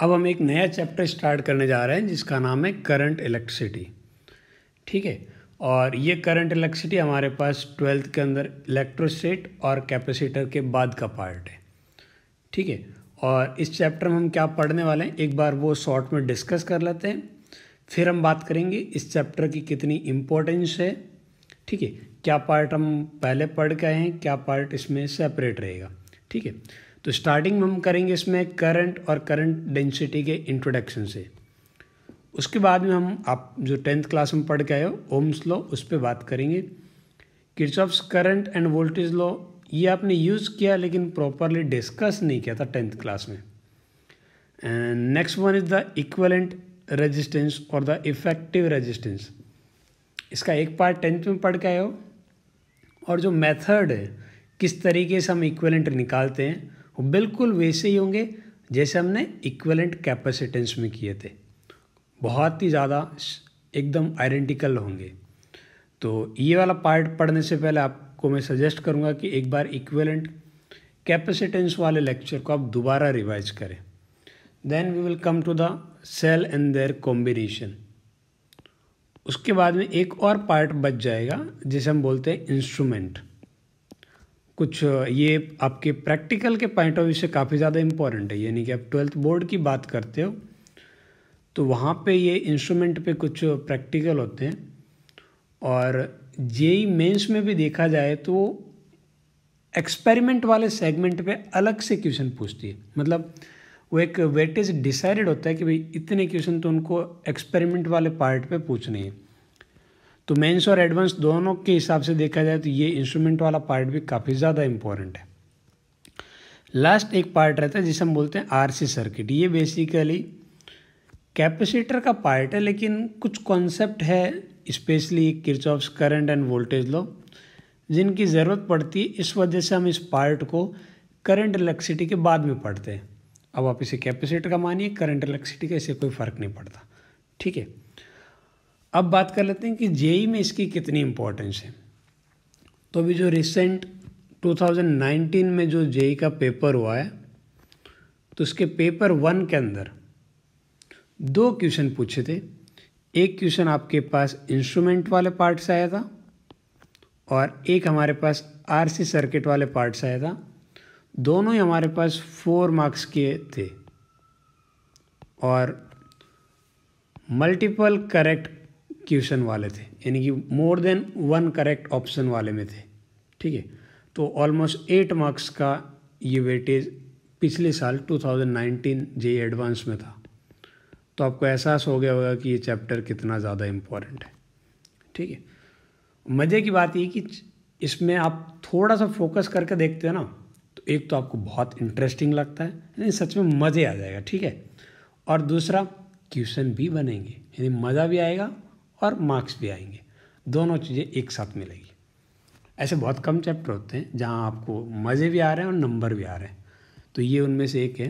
अब हम एक नया चैप्टर स्टार्ट करने जा रहे हैं जिसका नाम है करंट इलेक्ट्रिसिटी ठीक है और ये करंट इलेक्ट्रिसिटी हमारे पास ट्वेल्थ के अंदर इलेक्ट्रोसेट और कैपेसिटर के बाद का पार्ट है ठीक है और इस चैप्टर में हम क्या पढ़ने वाले हैं एक बार वो शॉर्ट में डिस्कस कर लेते हैं फिर हम बात करेंगे इस चैप्टर की कितनी इम्पोर्टेंस है ठीक है क्या पार्ट हम पहले पढ़ के आए हैं क्या पार्ट इसमें सेपरेट रहेगा ठीक है तो स्टार्टिंग में हम करेंगे इसमें करंट और करंट डेंसिटी के इंट्रोडक्शन से उसके बाद में हम आप जो टेंथ क्लास में पढ़ के आए हो ओम्स लॉ उस पर बात करेंगे Kirchhoff's current and voltage law ये आपने यूज़ किया लेकिन प्रॉपरली डिस्कस नहीं किया था टेंथ क्लास में and next one is the equivalent resistance और द इफेक्टिव रेजिस्टेंस इसका एक पार्ट टेंथ में पढ़ के आए हो और जो मेथड है किस तरीके से हम इक्वलेंट निकालते हैं वो बिल्कुल वैसे ही होंगे जैसे हमने इक्वलेंट कैपेसिटेंस में किए थे बहुत ही ज़्यादा एकदम आइडेंटिकल होंगे तो ये वाला पार्ट पढ़ने से पहले आपको मैं सजेस्ट करूँगा कि एक बार इक्वलेंट कैपेसिटेंस वाले लेक्चर को आप दोबारा रिवाइज करें then we will come to the cell and their combination उसके बाद में एक और पार्ट बच जाएगा जिसे हम बोलते हैं इंस्ट्रूमेंट कुछ ये आपके प्रैक्टिकल के पॉइंट ऑफ व्यू से काफ़ी ज़्यादा इम्पॉर्टेंट है यानी कि आप ट्वेल्थ बोर्ड की बात करते हो तो वहाँ पे ये इंस्ट्रूमेंट पे कुछ प्रैक्टिकल होते हैं और जेई मेंस में भी देखा जाए तो एक्सपेरिमेंट वाले सेगमेंट पे अलग से क्वेश्चन पूछती है मतलब वो एक वेटेज डिसाइडेड होता है कि भाई इतने क्वेश्चन तो उनको एक्सपेरिमेंट वाले पार्ट पे पूछने हैं तो मेंस और एडवांस दोनों के हिसाब से देखा जाए तो ये इंस्ट्रूमेंट वाला पार्ट भी काफ़ी ज़्यादा इंपॉर्टेंट है लास्ट एक पार्ट रहता है जिसे हम बोलते हैं आरसी सर्किट ये बेसिकली कैपेसिटर का पार्ट है लेकिन कुछ कॉन्सेप्ट है specially of current and voltage law जिनकी ज़रूरत पड़ती है इस वजह से हम इस पार्ट को करंट इलेक्ट्रिसिटी के बाद में पढ़ते हैं अब आप इसे कैपेसिटर का मानिए करंट इलेक्ट्रिसिटी का इसे कोई फ़र्क नहीं पड़ता ठीक है अब बात कर लेते हैं कि जेई में इसकी कितनी इम्पोर्टेंस है तो अभी जो रिसेंट 2019 में जो जेई का पेपर हुआ है तो उसके पेपर वन के अंदर दो क्वेश्चन पूछे थे एक क्वेश्चन आपके पास इंस्ट्रूमेंट वाले पार्ट से आया था और एक हमारे पास आरसी सर्किट वाले पार्ट से आया था दोनों ही हमारे पास फोर मार्क्स के थे और मल्टीपल करेक्ट क्वेश्चन वाले थे यानी कि more than one correct option वाले में थे ठीक है तो ऑलमोस्ट एट मार्क्स का ये वेटेज पिछले साल 2019 जे एडवांस में था तो आपको एहसास हो गया होगा कि ये चैप्टर कितना ज़्यादा इम्पॉर्टेंट है ठीक है मज़े की बात ये कि इसमें आप थोड़ा सा फोकस करके देखते हो ना तो एक तो आपको बहुत इंटरेस्टिंग लगता है यानी सच में मज़े आ जाएगा ठीक है और दूसरा क्वेश्चन भी बनेंगे यानी मज़ा भी आएगा और मार्क्स भी आएंगे दोनों चीज़ें एक साथ मिलेगी ऐसे बहुत कम चैप्टर होते हैं जहाँ आपको मज़े भी आ रहे हैं और नंबर भी आ रहे हैं तो ये उनमें से एक है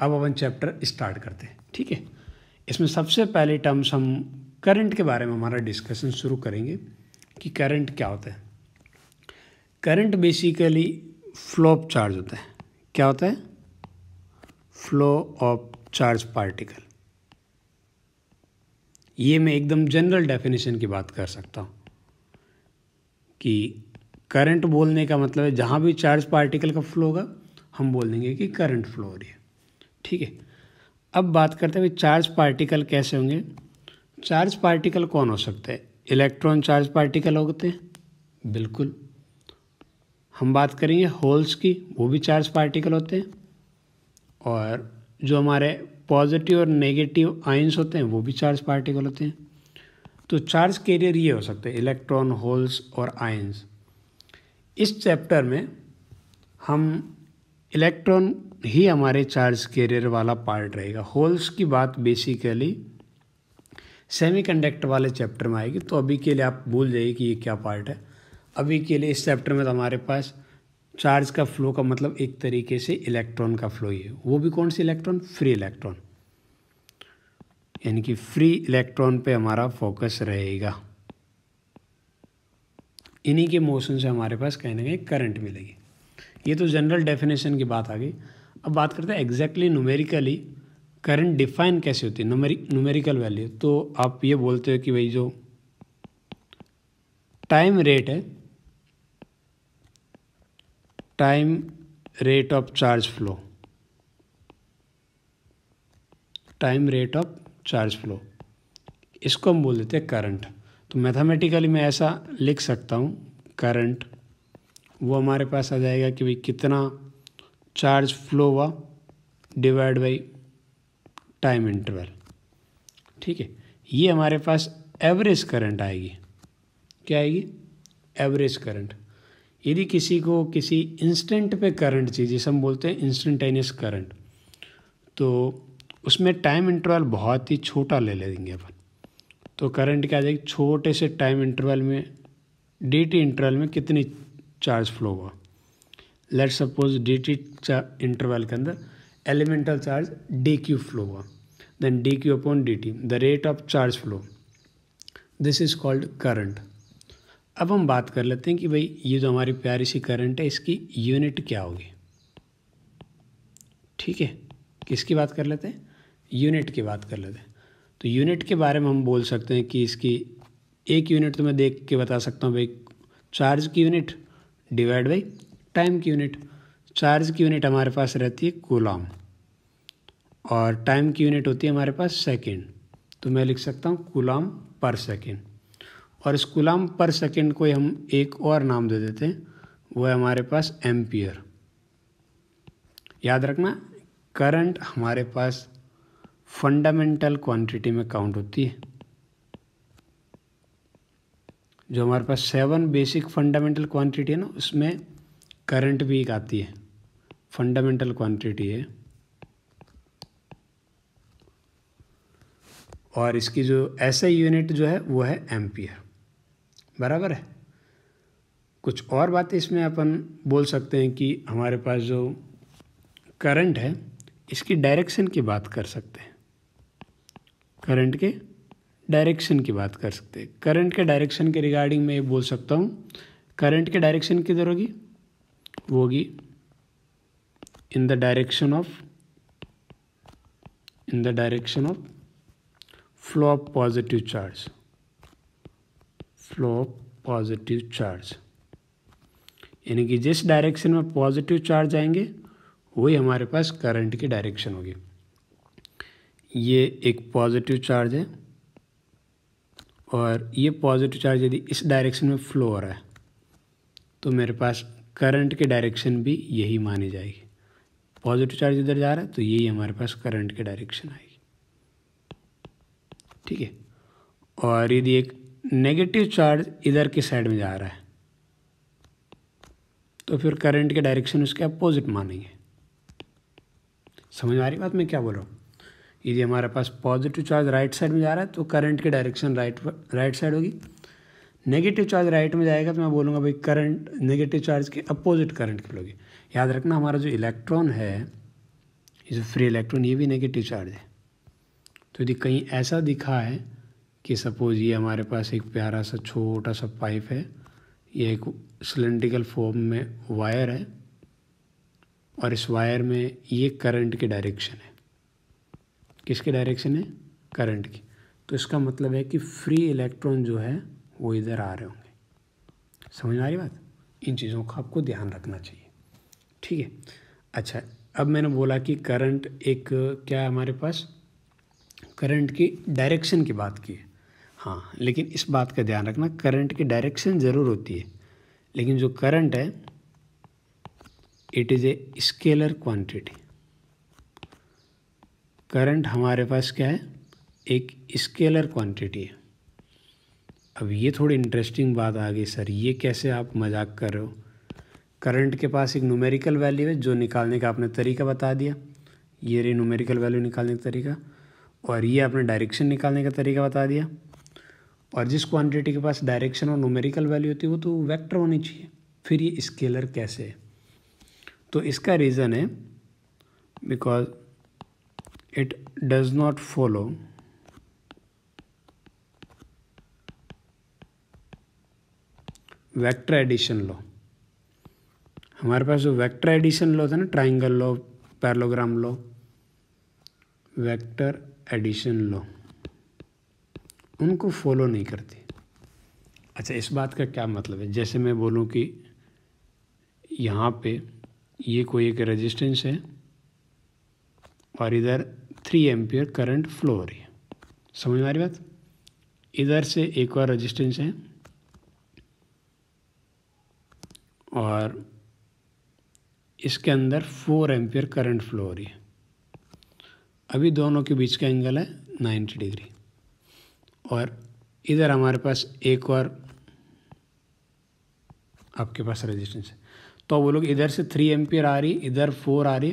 अब अपन चैप्टर स्टार्ट करते हैं ठीक है इसमें सबसे पहले टर्म्स हम करंट के बारे में हमारा डिस्कशन शुरू करेंगे कि करंट क्या होता है current basically flow of charge होता है क्या होता है फ्लो ऑफ चार्ज पार्टिकल ये मैं एकदम जनरल डेफिनेशन की बात कर सकता हूँ कि करंट बोलने का मतलब है जहाँ भी चार्ज पार्टिकल का फ्लो होगा हम बोल देंगे कि करंट फ्लो हो रही है ठीक है अब बात करते हैं चार्ज पार्टिकल कैसे होंगे चार्ज पार्टिकल कौन हो सकता है इलेक्ट्रॉन चार्ज पार्टिकल होते हैं बिल्कुल हम बात करेंगे होल्स की वो भी चार्ज पार्टिकल होते हैं और जो हमारे पॉजिटिव और नेगेटिव आइंस होते हैं वो भी चार्ज पार्टिकल होते हैं तो चार्ज कैरियर ये हो सकते हैं इलेक्ट्रॉन होल्स और आइंस इस चैप्टर में हम इलेक्ट्रॉन ही हमारे चार्ज कैरियर वाला पार्ट रहेगा होल्स की बात बेसिकली सेमीकंडक्टर वाले चैप्टर में आएगी तो अभी के लिए आप भूल जाइए कि ये क्या पार्ट है अभी के लिए इस चैप्टर में तो हमारे पास चार्ज का फ्लो का मतलब एक तरीके से इलेक्ट्रॉन का फ्लो ही है वो भी कौन से इलेक्ट्रॉन फ्री इलेक्ट्रॉन यानी कि फ्री इलेक्ट्रॉन पे हमारा फोकस रहेगा इन्हीं के मोशन से हमारे पास कहीं ना कहीं करंट मिलेगी ये तो जनरल डेफिनेशन की बात आ गई अब बात करते हैं एग्जैक्टली न्यूमेरिकली करंट डिफाइन कैसे होती है न्यूमेरिकल वैल्यू तो आप ये बोलते हो कि भाई जो टाइम रेट है time rate of charge flow time rate of charge flow इसको हम बोल देते हैं करंट तो मैथमेटिकली मैं ऐसा लिख सकता हूँ करंट वो हमारे पास आ जाएगा कि भाई कितना चार्ज फ्लो हुआ डिवाइड बाई टाइम इंटरवल ठीक है ये हमारे पास एवरेज करंट आएगी क्या आएगी एवरेज करंट यदि किसी को किसी इंस्टेंट पे करंट चाहिए जिसे हम बोलते हैं इंस्टेंटेनियस करंट तो उसमें टाइम इंटरवल बहुत ही छोटा ले लेंगे अपन तो करंट क्या जाएगी छोटे से टाइम इंटरवल में डी टी इंटरवल में कितनी चार्ज फ्लो हुआ let suppose d t interval के अंदर elemental charge d q flow हुआ then d q upon d t the rate of charge flow this is called current अब हम बात कर लेते हैं कि भाई ये जो हमारी प्यारी सी करंट है इसकी यूनिट क्या होगी ठीक है किसकी बात कर लेते हैं यूनिट की बात कर लेते हैं तो यूनिट के बारे में हम बोल सकते हैं कि इसकी एक यूनिट तो मैं देख के बता सकता हूँ भाई चार्ज की यूनिट डिवाइड बाई टाइम की यूनिट चार्ज की यूनिट हमारे पास रहती है कोलॉम और टाइम की यूनिट होती है हमारे पास सेकेंड तो मैं लिख सकता हूँ कोलॉम पर सेकेंड और इस गुलाम पर सेकंड को हम एक और नाम दे देते हैं वो है हमारे पास एम्पियर याद रखना करंट हमारे पास फंडामेंटल क्वांटिटी में काउंट होती है जो हमारे पास सेवन बेसिक फंडामेंटल क्वांटिटी है ना उसमें करंट भी एक आती है फंडामेंटल क्वांटिटी है और इसकी जो ऐसे यूनिट जो है वो है एम्पियर बराबर है कुछ और बातें इसमें अपन बोल सकते हैं कि हमारे पास जो करंट है इसकी डायरेक्शन की बात कर सकते हैं करंट के डायरेक्शन की बात कर सकते हैं करंट के डायरेक्शन के रिगार्डिंग मैं ये बोल सकता हूँ करंट के डायरेक्शन किधर होगी वो होगी in the direction of in the direction of flow of positive charge flow of positive charge यानी कि जिस डायरेक्शन में पॉजिटिव चार्ज आएंगे वही हमारे पास करंट की डायरेक्शन होगी ये एक पॉजिटिव चार्ज है और ये पॉजिटिव चार्ज यदि इस डायरेक्शन में फ्लो हो रहा है तो मेरे पास करंट के डायरेक्शन भी यही मानी जाएगी पॉजिटिव चार्ज इधर जा रहा है तो यही हमारे पास करंट के डायरेक्शन आएगी ठीक है और यदि एक नेगेटिव चार्ज इधर की साइड में जा रहा है तो फिर करंट के डायरेक्शन उसके अपोजिट मानेंगे समझ में आ रही बात मैं क्या बोल रहा हूँ यदि हमारे पास पॉजिटिव चार्ज राइट साइड में जा रहा है तो करंट के डायरेक्शन राइट राइट साइड होगी नेगेटिव चार्ज राइट में जाएगा तो मैं बोलूँगा भाई करंट नेगेटिव चार्ज के अपोजिट करंट की होगी याद रखना हमारा जो इलेक्ट्रॉन है जो फ्री इलेक्ट्रॉन ये भी नेगेटिव चार्ज है तो यदि कहीं ऐसा दिखा है कि सपोज़ ये हमारे पास एक प्यारा सा छोटा सा पाइप है ये एक सिलेंड्रिकल फॉर्म में वायर है और इस वायर में ये करंट की डायरेक्शन है किसके डायरेक्शन है करंट की तो इसका मतलब है कि फ्री इलेक्ट्रॉन जो है वो इधर आ रहे होंगे समझ में आ रही बात इन चीज़ों का आपको ध्यान रखना चाहिए ठीक है अच्छा अब मैंने बोला कि करंट एक क्या है हमारे पास करंट की डायरेक्शन की बात की है हाँ लेकिन इस बात का ध्यान रखना करंट की डायरेक्शन ज़रूर होती है लेकिन जो करंट है it is a scalar quantity current हमारे पास क्या है एक स्केलर क्वांटिटी है अब ये थोड़ी इंटरेस्टिंग बात आ गई सर ये कैसे आप मजाक कर रहे हो करंट के पास एक न्यूमेरिकल वैल्यू है जो निकालने का आपने तरीका बता दिया ये रे न्यूमेरिकल वैल्यू निकालने का तरीका और ये आपने डायरेक्शन निकालने का तरीका बता दिया और जिस क्वांटिटी के पास डायरेक्शन और नोमेरिकल वैल्यू होती है वो तो वेक्टर होनी चाहिए फिर ये स्केलर कैसे है तो इसका रीज़न है because it does not follow vector addition law हमारे पास जो वेक्टर एडिशन लॉ था ना triangle law parallelogram law vector addition law उनको फॉलो नहीं करते अच्छा इस बात का क्या मतलब है जैसे मैं बोलूँ कि यहाँ पे ये कोई एक रेजिस्टेंस है और इधर थ्री एम्पियर करंट फ्लो हो रही है समझ में आ रही बात इधर से एक और रेजिस्टेंस है और इसके अंदर फोर एम्पियर करंट फ्लो हो रही है अभी दोनों के बीच का एंगल है नाइन्टी डिग्री और इधर हमारे पास एक और आपके पास रेजिस्टेंस है तो वो लोग इधर से थ्री एम्पियर आ रही इधर फोर आ रही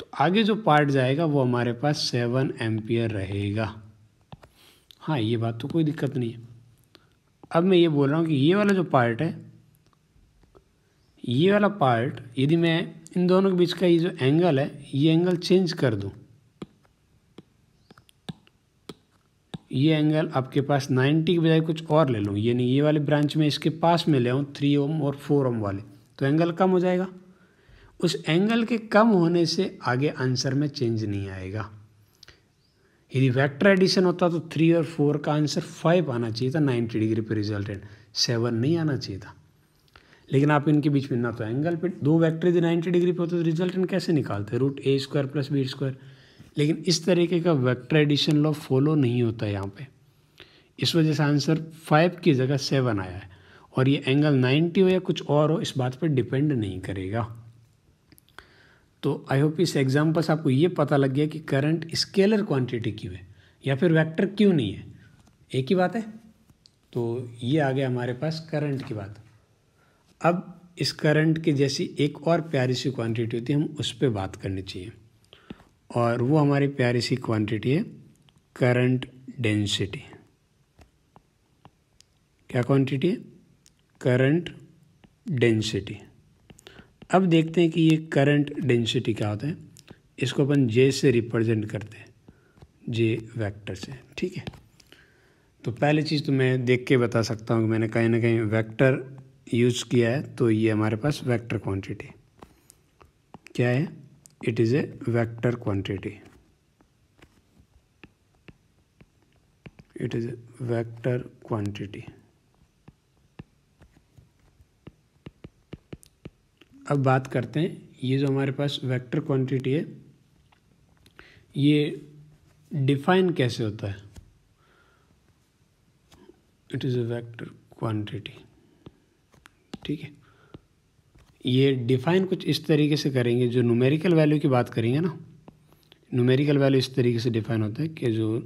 तो आगे जो पार्ट जाएगा वो हमारे पास सेवन एम्पियर रहेगा हाँ ये बात तो कोई दिक्कत नहीं है अब मैं ये बोल रहा हूँ कि ये वाला जो पार्ट है ये वाला पार्ट यदि मैं इन दोनों के बीच का ये जो एंगल है ये एंगल चेंज कर दूँ ये एंगल आपके पास 90 के बजाय कुछ और ले लूँ ये नहीं ये वाले ब्रांच में इसके पास में ले आऊँ थ्री ओम और फोर ओम वाले तो एंगल कम हो जाएगा उस एंगल के कम होने से आगे आंसर में चेंज नहीं आएगा यदि वेक्टर एडिशन होता तो थ्री और फोर का आंसर फाइव आना चाहिए था नाइन्टी डिग्री पर रिजल्टेंट सेवन नहीं आना चाहिए था लेकिन आप इनके बीच में ना तो एंगल पे दो वेक्टर यदि नाइन्टी डिग्री पर होते तो रिजल्टेंट कैसे निकालते root a square plus b square लेकिन इस तरीके का वेक्टर एडिशन लॉ फॉलो नहीं होता है यहाँ पर इस वजह से आंसर फाइव की जगह सेवन आया है और ये एंगल नाइन्टी हो या कुछ और हो इस बात पर डिपेंड नहीं करेगा तो आई होप इस एग्जाम्पल से आपको ये पता लग गया कि करंट स्केलर क्वांटिटी क्यों है या फिर वेक्टर क्यों नहीं है एक ही बात है तो ये आ गया हमारे पास करंट की बात अब इस करंट की जैसी एक और प्यारी सी क्वांटिटी होती है हम उस पर बात करनी चाहिए और वो हमारी प्यारी सी क्वांटिटी है करंट डेंसिटी क्या क्वांटिटी है करंट डेंसिटी अब देखते हैं कि ये करंट डेंसिटी क्या होता है इसको अपन जे से रिप्रेजेंट करते हैं जे वेक्टर से ठीक है तो पहली चीज़ तो मैं देख के बता सकता हूँ कि मैंने कहीं ना कहीं वेक्टर यूज़ किया है तो ये हमारे पास वेक्टर क्वांटिटी क्या है it is a vector quantity it is a vector quantity अब बात करते हैं ये जो हमारे पास वेक्टर क्वांटिटी है ये डिफाइन कैसे होता है it is a vector quantity ठीक है ये डिफ़ाइन कुछ इस तरीके से करेंगे जो न्यूमेरिकल वैल्यू की बात करेंगे ना न्यूमेरिकल वैल्यू इस तरीके से डिफ़ाइन होता है कि जो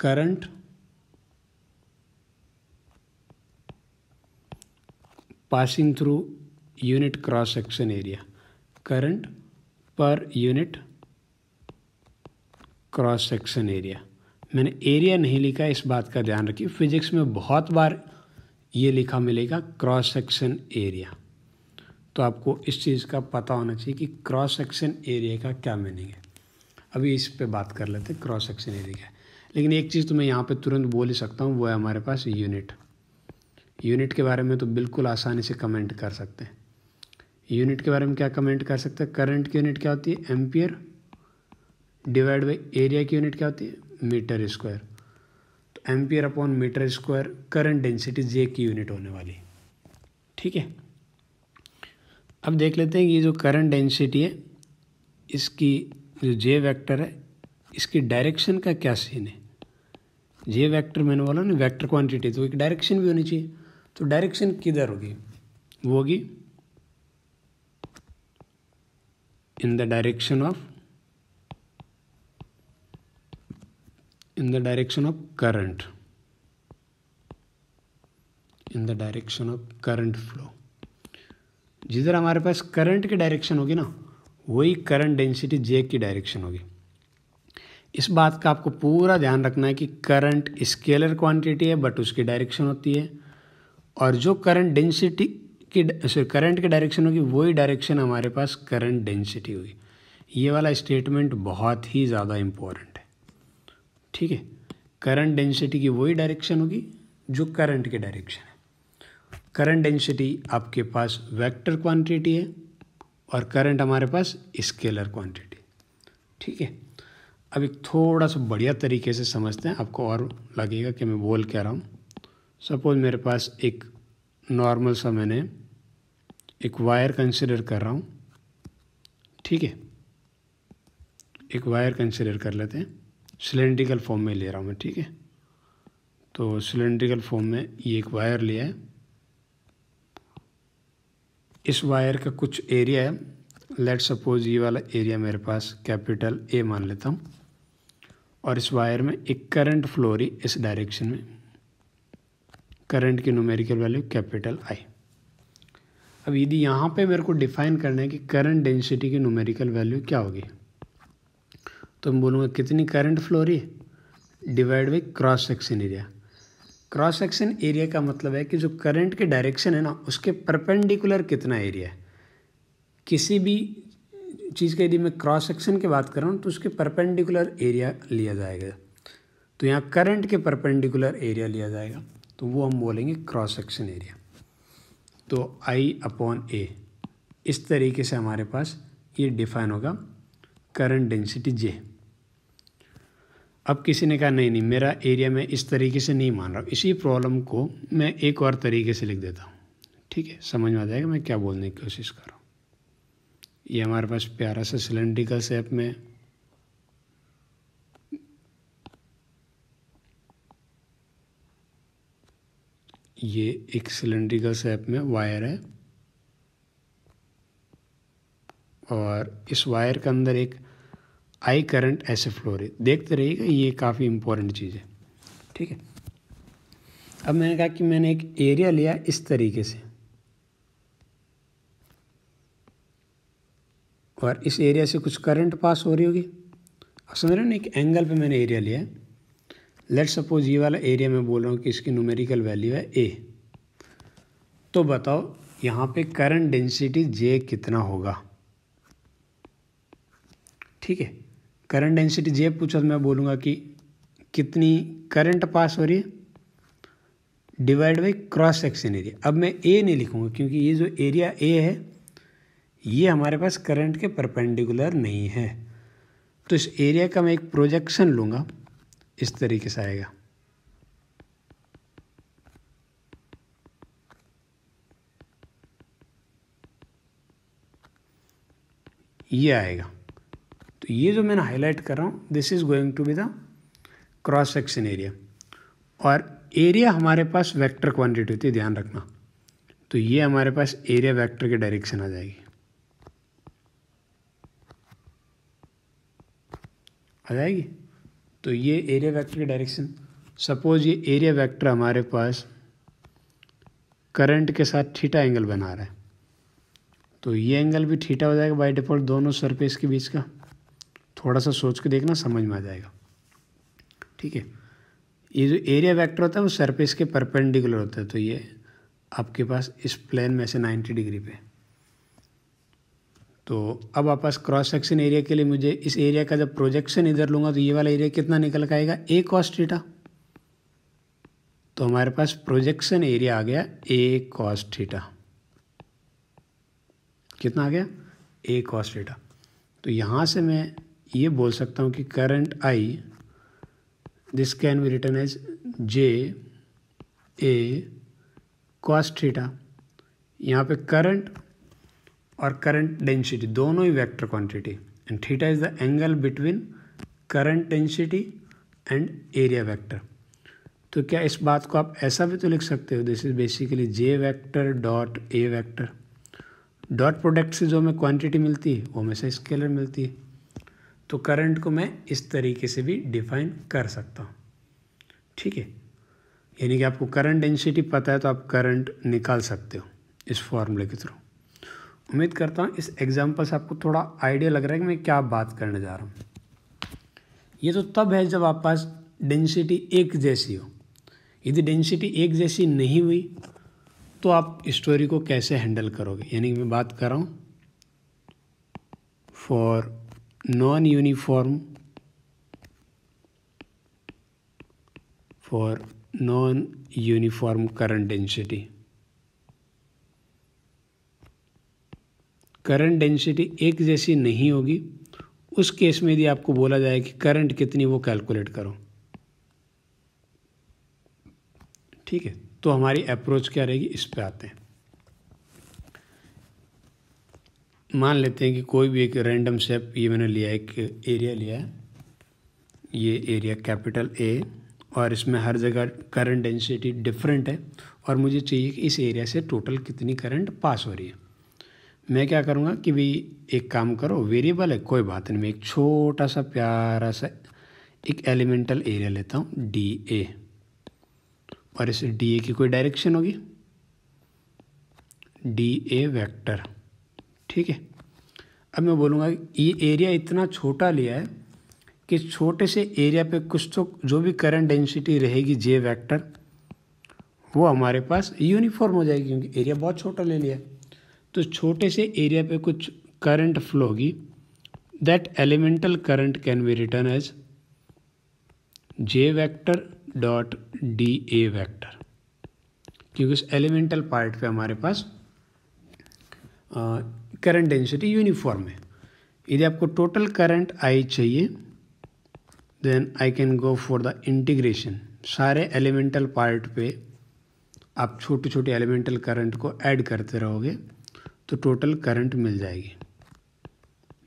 current passing through unit cross section area current पर यूनिट क्रॉस सेक्शन एरिया मैंने एरिया नहीं लिखा इस बात का ध्यान रखिए फिजिक्स में बहुत बार ये लिखा मिलेगा क्रॉस सेक्शन एरिया तो आपको इस चीज़ का पता होना चाहिए कि क्रॉस सेक्शन एरिया का क्या मीनिंग है अभी इस पे बात कर लेते हैं क्रॉस सेक्शन एरिया का लेकिन एक चीज़ तो मैं यहाँ पे तुरंत बोल ही सकता हूँ वो है हमारे पास यूनिट यूनिट के बारे में तो बिल्कुल आसानी से कमेंट कर सकते हैं यूनिट के बारे में क्या कमेंट कर सकते हैं करंट की यूनिट क्या होती है एम्पियर डिवाइड बाई एरिया की यूनिट क्या होती है metre square ampere upon metre square current density J की यूनिट होने वाली ठीक है अब देख लेते हैं कि ये जो करंट डेंसिटी है इसकी जो जे वेक्टर है इसकी डायरेक्शन का क्या सीन है जे वेक्टर मैंने बोला ना वेक्टर क्वांटिटी तो एक डायरेक्शन भी होनी चाहिए तो डायरेक्शन किधर होगी वो होगी in the direction of in the direction of current in the direction of current flow जिधर हमारे पास करंट की डायरेक्शन होगी ना वही करंट डेंसिटी जे की डायरेक्शन होगी इस बात का आपको पूरा ध्यान रखना है कि करंट स्केलर क्वांटिटी है बट उसकी डायरेक्शन होती है और जो करंट डेंसिटी की सॉरी करंट की डायरेक्शन होगी वही डायरेक्शन हमारे पास करंट डेंसिटी होगी ये वाला स्टेटमेंट बहुत ही ज़्यादा इम्पोर्टेंट ठीक है करंट डेंसिटी की वही डायरेक्शन होगी जो करंट के डायरेक्शन है करंट डेंसिटी आपके पास वेक्टर क्वांटिटी है और करंट हमारे पास स्केलर क्वांटिटी ठीक है अब एक थोड़ा सा बढ़िया तरीके से समझते हैं आपको और लगेगा कि मैं बोल कह रहा हूँ सपोज मेरे पास एक नॉर्मल सा मैंने एक वायर कंसिडर कर रहा हूँ ठीक है एक वायर कंसिडर कर लेते हैं सिलेंड्रिकल फॉर्म में ले रहा हूँ मैं ठीक है तो सिलेंड्रिकल फॉर्म में ये एक वायर लिया है इस वायर का कुछ एरिया है लेट सपोज ये वाला एरिया मेरे पास कैपिटल ए मान लेता हूँ और इस वायर में एक करंट फ्लो रही इस डायरेक्शन में करंट की नोमेरिकल वैल्यू कैपिटल आई अब यदि यहाँ पे मेरे को डिफाइन करना है कि करंट डेंसिटी की नोमेरिकल वैल्यू क्या होगी तो मैं बोलूँगा कितनी करंट फ्लो रही है divide by cross section area cross section area का मतलब है कि जो करंट के डायरेक्शन है ना उसके परपेंडिकुलर कितना एरिया है किसी भी चीज़ का यदि मैं क्रॉस सेक्शन की बात कर रहा हूँ तो उसके परपेंडिकुलर एरिया लिया जाएगा तो यहाँ करंट के परपेंडिकुलर एरिया लिया जाएगा तो वो हम बोलेंगे क्रॉस सेक्शन एरिया तो आई अपॉन ए इस तरीके से हमारे पास ये डिफाइन होगा करंट डेंसिटी जे अब किसी ने कहा नहीं नहीं मेरा एरिया मैं इस तरीके से नहीं मान रहा हूँ इसी प्रॉब्लम को मैं एक और तरीके से लिख देता हूँ ठीक है समझ में आ जाएगा मैं क्या बोलने की कोशिश कर रहा हूँ ये हमारे पास प्यारा सा सिलेंड्रिकल सेप में ये एक सिलेंड्रिकल सेप में वायर है और इस वायर के अंदर एक आई करंट ऐसे फ्लो रेट देखते रहिएगा ये काफ़ी इंपॉर्टेंट चीज़ है ठीक है अब मैंने कहा कि मैंने एक एरिया लिया इस तरीके से और इस एरिया से कुछ करंट पास हो रही होगी अब समझ रहे हो ना एक एंगल पे मैंने एरिया लिया है लेट सपोज ये वाला एरिया मैं बोल रहा हूँ कि इसकी न्यूमेरिकल वैल्यू है ए तो बताओ यहाँ पे करंट डेंसिटी जे कितना होगा ठीक है करंट डेंसिटी जे पूछो तो मैं बोलूँगा कि कितनी करंट पास हो रही है divide by cross section area अब मैं ए नहीं लिखूँगा क्योंकि ये जो एरिया ए है ये हमारे पास करंट के परपेंडिकुलर नहीं है तो इस एरिया का मैं एक प्रोजेक्शन लूँगा इस तरीके से आएगा ये आएगा तो ये जो मैंने हाईलाइट कर रहा हूँ this is going to be the cross section area और एरिया हमारे पास वेक्टर क्वांटिटी होती है ध्यान रखना तो ये हमारे पास एरिया वेक्टर की डायरेक्शन आ जाएगी आ जाएगी तो ये एरिया वेक्टर की डायरेक्शन सपोज ये एरिया वेक्टर हमारे पास करंट के साथ थीटा एंगल बना रहा है तो ये एंगल भी थीटा हो जाएगा बाय डिफॉल्ट दोनों सरफेस के बीच का थोड़ा सा सोच के देखना समझ में आ जाएगा ठीक है ये जो एरिया वेक्टर होता है वो सरफेस के परपेंडिकुलर होता है तो ये आपके पास इस प्लेन में से 90 डिग्री पे तो अब आप पास क्रॉस सेक्शन एरिया के लिए मुझे इस एरिया का जब प्रोजेक्शन इधर लूँगा तो ये वाला एरिया कितना निकल का आएगा ए कॉस थीटा तो हमारे पास प्रोजेक्शन एरिया आ गया ए कॉस थीटा कितना आ गया ए कॉस थीटा तो यहाँ से मैं ये बोल सकता हूँ कि current I this can be written as J A cos theta यहाँ पे करंट और करंट डेंसिटी दोनों ही vector quantity and theta is the angle between current density and area vector तो क्या इस बात को आप ऐसा भी तो लिख सकते हो this is basically J vector dot A vector dot product से जो हमें क्वांटिटी मिलती है वो हमेशा स्केलर मिलती है तो करंट को मैं इस तरीके से भी डिफाइन कर सकता हूँ ठीक है यानी कि आपको करंट डेंसिटी पता है तो आप करंट निकाल सकते हो इस फॉर्मूले के थ्रू उम्मीद करता हूँ इस एग्जाम्पल से आपको थोड़ा आइडिया लग रहा है कि मैं क्या बात करने जा रहा हूँ ये तो तब है जब आप पास डेंसिटी एक जैसी हो यदि डेंसिटी एक जैसी नहीं हुई तो आप स्टोरी को कैसे हैंडल करोगे यानी कि मैं बात कर रहा हूँ for non uniform for non uniform current density current density एक जैसी नहीं होगी उस केस में यदि आपको बोला जाए कि करंट कितनी वो कैलकुलेट करो ठीक है तो हमारी अप्रोच क्या रहेगी इस पर आते हैं मान लेते हैं कि कोई भी एक रैंडम शेप ये मैंने लिया एक एरिया लिया है ये एरिया कैपिटल ए और इसमें हर जगह करंट डेंसिटी डिफरेंट है और मुझे चाहिए कि इस एरिया से टोटल कितनी करंट पास हो रही है मैं क्या करूँगा कि भाई एक काम करो वेरिएबल है कोई बात नहीं मैं एक छोटा सा प्यारा सा एक एलिमेंटल एरिया लेता हूँ डी ए और इस डी ए की कोई डायरेक्शन होगी डी ए वैक्टर ठीक है अब मैं बोलूँगा ये एरिया इतना छोटा लिया है कि छोटे से एरिया पे कुछ तो जो भी करंट डेंसिटी रहेगी जे वेक्टर वो हमारे पास यूनिफॉर्म हो जाएगी क्योंकि एरिया बहुत छोटा ले लिया है तो छोटे से एरिया पे कुछ करंट फ्लो होगी that elemental current can be written as J vector dot d A vector क्योंकि उस एलिमेंटल पार्ट पे हमारे पास करंट डेंसिटी यूनिफॉर्म है यदि आपको टोटल करंट आई चाहिए then I can go for the integration सारे एलिमेंटल पार्ट पे आप छोटे छोटे एलिमेंटल करंट को ऐड करते रहोगे तो टोटल करंट मिल जाएगी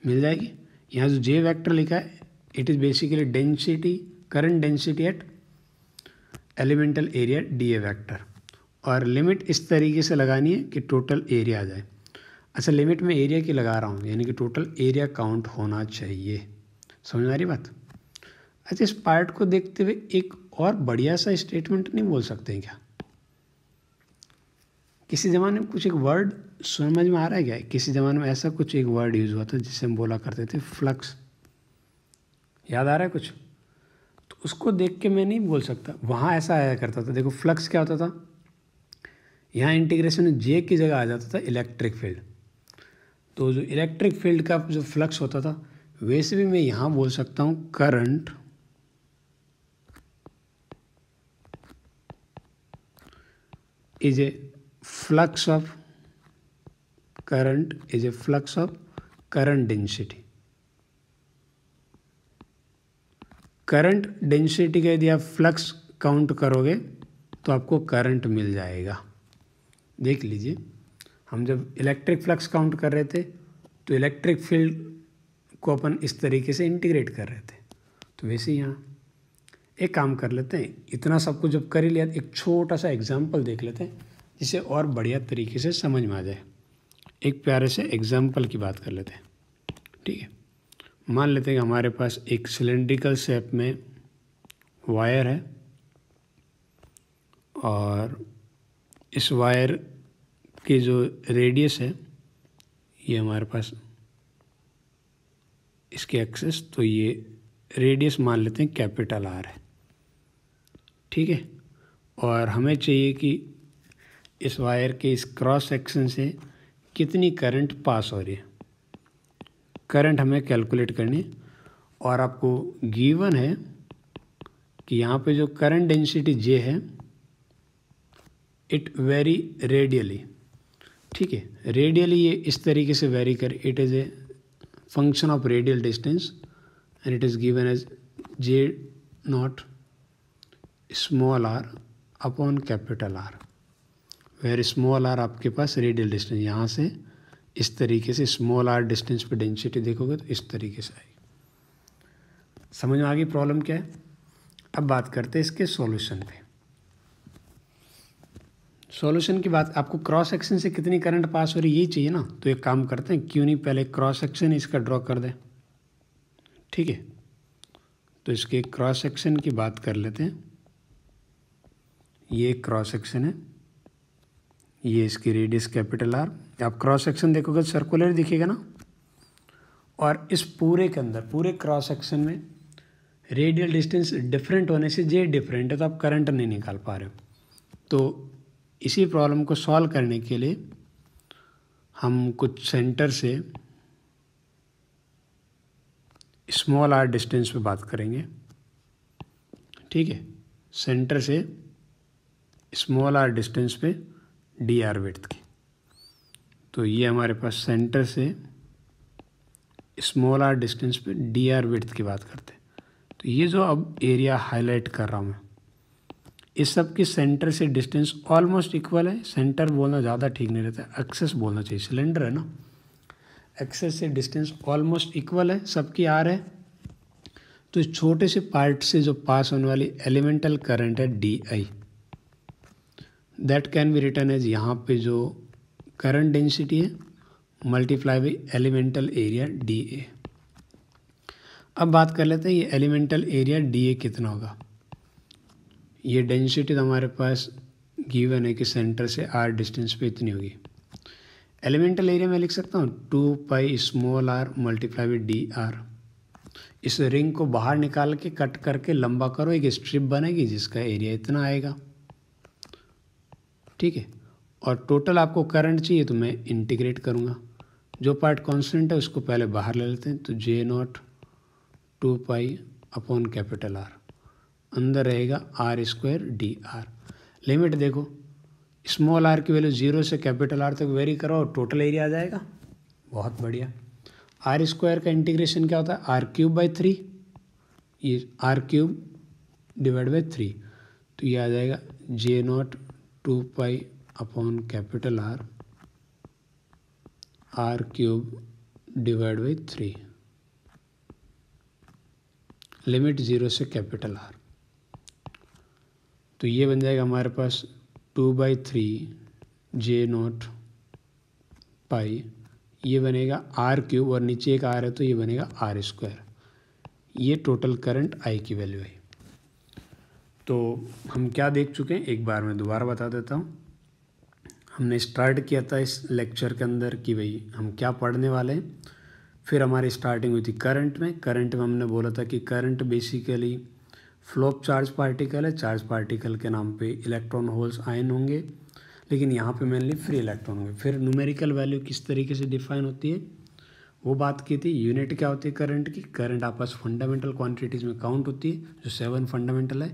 मिल जाएगी यहाँ जो जे वैक्टर लिखा है it is basically density current density at elemental area d A vector और लिमिट इस तरीके से लगानी है कि टोटल एरिया आ जाए अच्छा लिमिट में एरिया की लगा रहा हूँ यानी कि टोटल एरिया काउंट होना चाहिए समझ आ रही बात अच्छा इस पार्ट को देखते हुए एक और बढ़िया सा स्टेटमेंट नहीं बोल सकते हैं क्या किसी ज़माने में कुछ एक वर्ड समझ में आ रहा है क्या किसी ज़माने में ऐसा कुछ एक वर्ड यूज़ हुआ था जिसे हम बोला करते थे फ्लक्स याद आ रहा है कुछ तो उसको देख के मैं नहीं बोल सकता वहाँ ऐसा आया करता था देखो फ्लक्स क्या होता था यहाँ इंटीग्रेशन जे की जगह आ जाता था इलेक्ट्रिक फील्ड तो जो इलेक्ट्रिक फील्ड का जो फ्लक्स होता था वैसे भी मैं यहाँ बोल सकता हूँ current is a flux of current is a flux of current density current density का यदि आप फ्लक्स काउंट करोगे तो आपको करंट मिल जाएगा देख लीजिए हम जब इलेक्ट्रिक फ्लक्स काउंट कर रहे थे तो इलेक्ट्रिक फील्ड को अपन इस तरीके से इंटीग्रेट कर रहे थे तो वैसे ही यहाँ एक काम कर लेते हैं इतना सब कुछ जब कर ही लिया एक छोटा सा एग्जाम्पल देख लेते हैं जिसे और बढ़िया तरीके से समझ में आ जाए एक प्यारे से एग्जाम्पल की बात कर लेते हैं ठीक है मान लेते हैं कि हमारे पास एक सिलेंड्रिकल शेप में वायर है और इस वायर की जो रेडियस है ये हमारे पास इसके एक्सेस तो ये रेडियस मान लेते हैं कैपिटल आर है ठीक है और हमें चाहिए कि इस वायर के इस क्रॉस सेक्शन से कितनी करंट पास हो रही है करंट हमें कैलकुलेट करनी और आपको गिवन है कि यहाँ पे जो करंट डेंसिटी जे है इट वेरी रेडियली ठीक है रेडियली ये इस तरीके से वेरी कर it is a function of radial distance and it is given as J naught small r upon capital R where small r आपके पास रेडियल डिस्टेंस यहाँ से इस तरीके से स्मॉल आर डिस्टेंस पे डेंसिटी देखोगे तो इस तरीके से आएगी समझ में आ गई प्रॉब्लम क्या है अब बात करते हैं इसके सॉल्यूशन पे सॉल्यूशन की बात आपको क्रॉस सेक्शन से कितनी करंट पास हो रही है ये चाहिए ना तो एक काम करते हैं क्यों नहीं पहले क्रॉस सेक्शन इसका ड्रॉ कर दें ठीक है तो इसके क्रॉस सेक्शन की बात कर लेते हैं ये क्रॉस सेक्शन है ये इसकी रेडियस कैपिटल आर आप क्रॉस सेक्शन देखोगे सर्कुलर तो दिखेगा ना और इस पूरे के अंदर पूरे क्रॉस सेक्शन में रेडियल डिस्टेंस डिफरेंट होने से जे डिफरेंट है तो आप करंट नहीं निकाल पा रहे हो तो इसी प्रॉब्लम को सॉल्व करने के लिए हम कुछ सेंटर से स्मॉल आर डिस्टेंस पे बात करेंगे ठीक है सेंटर से स्मॉल आर डिस्टेंस पे डी आर विथ की तो ये हमारे पास सेंटर से स्मॉल आर डिस्टेंस पे डी आर विथ की बात करते हैं तो ये जो अब एरिया हाईलाइट कर रहा हूँ मैं इस सब की सेंटर से डिस्टेंस ऑलमोस्ट इक्वल है सेंटर बोलना ज़्यादा ठीक नहीं रहता एक्सेस बोलना चाहिए सिलेंडर है ना एक्सेस से डिस्टेंस ऑलमोस्ट इक्वल है सबकी आर है तो इस छोटे से पार्ट से जो पास होने वाली एलिमेंटल करंट है d I that can be written as यहाँ पे जो करंट डेंसिटी है multiply by elemental area d A अब बात कर लेते हैं ये एलिमेंटल एरिया डी ए कितना होगा ये डेंसिटी तो हमारे पास गिवन है कि सेंटर से आर डिस्टेंस पे इतनी होगी एलिमेंटल एरिया में लिख सकता हूँ two pi small r multiply with d r इस रिंग को बाहर निकाल के कट करके लंबा करो एक स्ट्रिप बनेगी जिसका एरिया इतना आएगा ठीक है और टोटल आपको करंट चाहिए तो मैं इंटीग्रेट करूँगा जो पार्ट कॉन्स्टेंट है उसको पहले बाहर ले लेते हैं तो J naught two pi upon capital R अंदर रहेगा r square d r limit देखो स्मॉल आर की वैल्यू जीरो से कैपिटल आर तक वेरी करो और टोटल एरिया आ जाएगा बहुत बढ़िया आर स्क्वायर का इंटीग्रेशन क्या होता है आर क्यूब बाई थ्री ये r cube divide by three तो ये आ जाएगा J naught two pi upon capital R r cube divide by three limit zero से कैपिटल आर तो ये बन जाएगा हमारे पास two by three J naught pi ये बनेगा आर क्यूब और नीचे एक आर है तो ये बनेगा आर स्क्वायर ये टोटल करंट आई की वैल्यू है तो हम क्या देख चुके हैं एक बार मैं दोबारा बता देता हूँ हमने स्टार्ट किया था इस लेक्चर के अंदर कि भाई हम क्या पढ़ने वाले हैं फिर हमारी स्टार्टिंग हुई थी करंट में करंट में हमने बोला था कि current basically flow of charge particle है चार्ज पार्टिकल के नाम पे इलेक्ट्रॉन होल्स आयन होंगे लेकिन यहाँ पे मेनली फ्री इलेक्ट्रॉन होंगे फिर न्यूमेरिकल वैल्यू किस तरीके से डिफाइन होती है वो बात की थी यूनिट क्या होती है करंट की करंट आपस फंडामेंटल क्वांटिटीज़ में काउंट होती है जो सेवन फंडामेंटल है